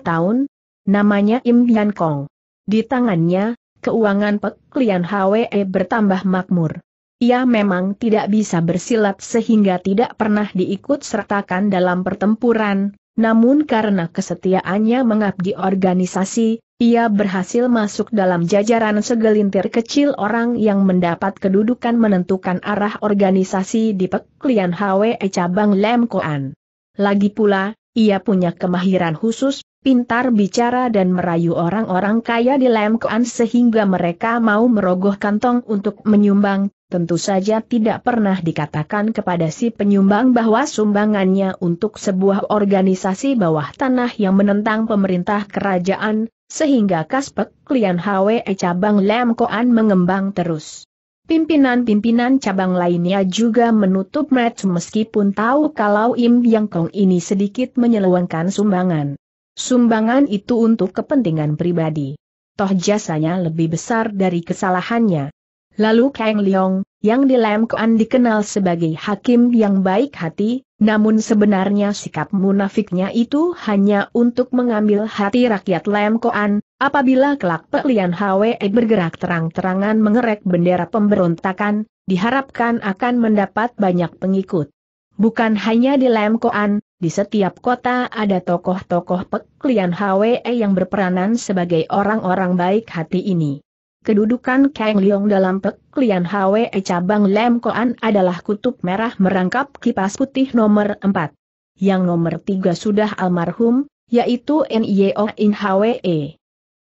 [SPEAKER 1] tahun, namanya Im Yan Kong. Di tangannya, keuangan peklian Hwe bertambah makmur. Ia memang tidak bisa bersilat sehingga tidak pernah diikut sertakan dalam pertempuran, namun karena kesetiaannya mengabdi organisasi, ia berhasil masuk dalam jajaran segelintir kecil orang yang mendapat kedudukan menentukan arah organisasi di peklian HWE cabang Lemkoan. Lagi pula, ia punya kemahiran khusus, pintar bicara dan merayu orang-orang kaya di Lemkoan sehingga mereka mau merogoh kantong untuk menyumbang, tentu saja tidak pernah dikatakan kepada si penyumbang bahwa sumbangannya untuk sebuah organisasi bawah tanah yang menentang pemerintah kerajaan, sehingga Kaspek Klian Hwe cabang Lem Koan mengembang terus. Pimpinan-pimpinan cabang lainnya juga menutup match meskipun tahu kalau Im Yang Kong ini sedikit menyelewengkan sumbangan. Sumbangan itu untuk kepentingan pribadi. Toh jasanya lebih besar dari kesalahannya. Lalu Kang Leong, yang di Lemkoan dikenal sebagai hakim yang baik hati, namun sebenarnya sikap munafiknya itu hanya untuk mengambil hati rakyat Lemkoan, apabila kelak Pek Lian Hwe bergerak terang-terangan mengerek bendera pemberontakan, diharapkan akan mendapat banyak pengikut. Bukan hanya di Lemkoan, di setiap kota ada tokoh-tokoh Pek Lian Hwe yang berperanan sebagai orang-orang baik hati ini. Kedudukan Kang Liong dalam peklian Hwe cabang Lem Koan adalah kutub merah merangkap kipas putih nomor 4. Yang nomor 3 sudah almarhum, yaitu Nyo In Hwe.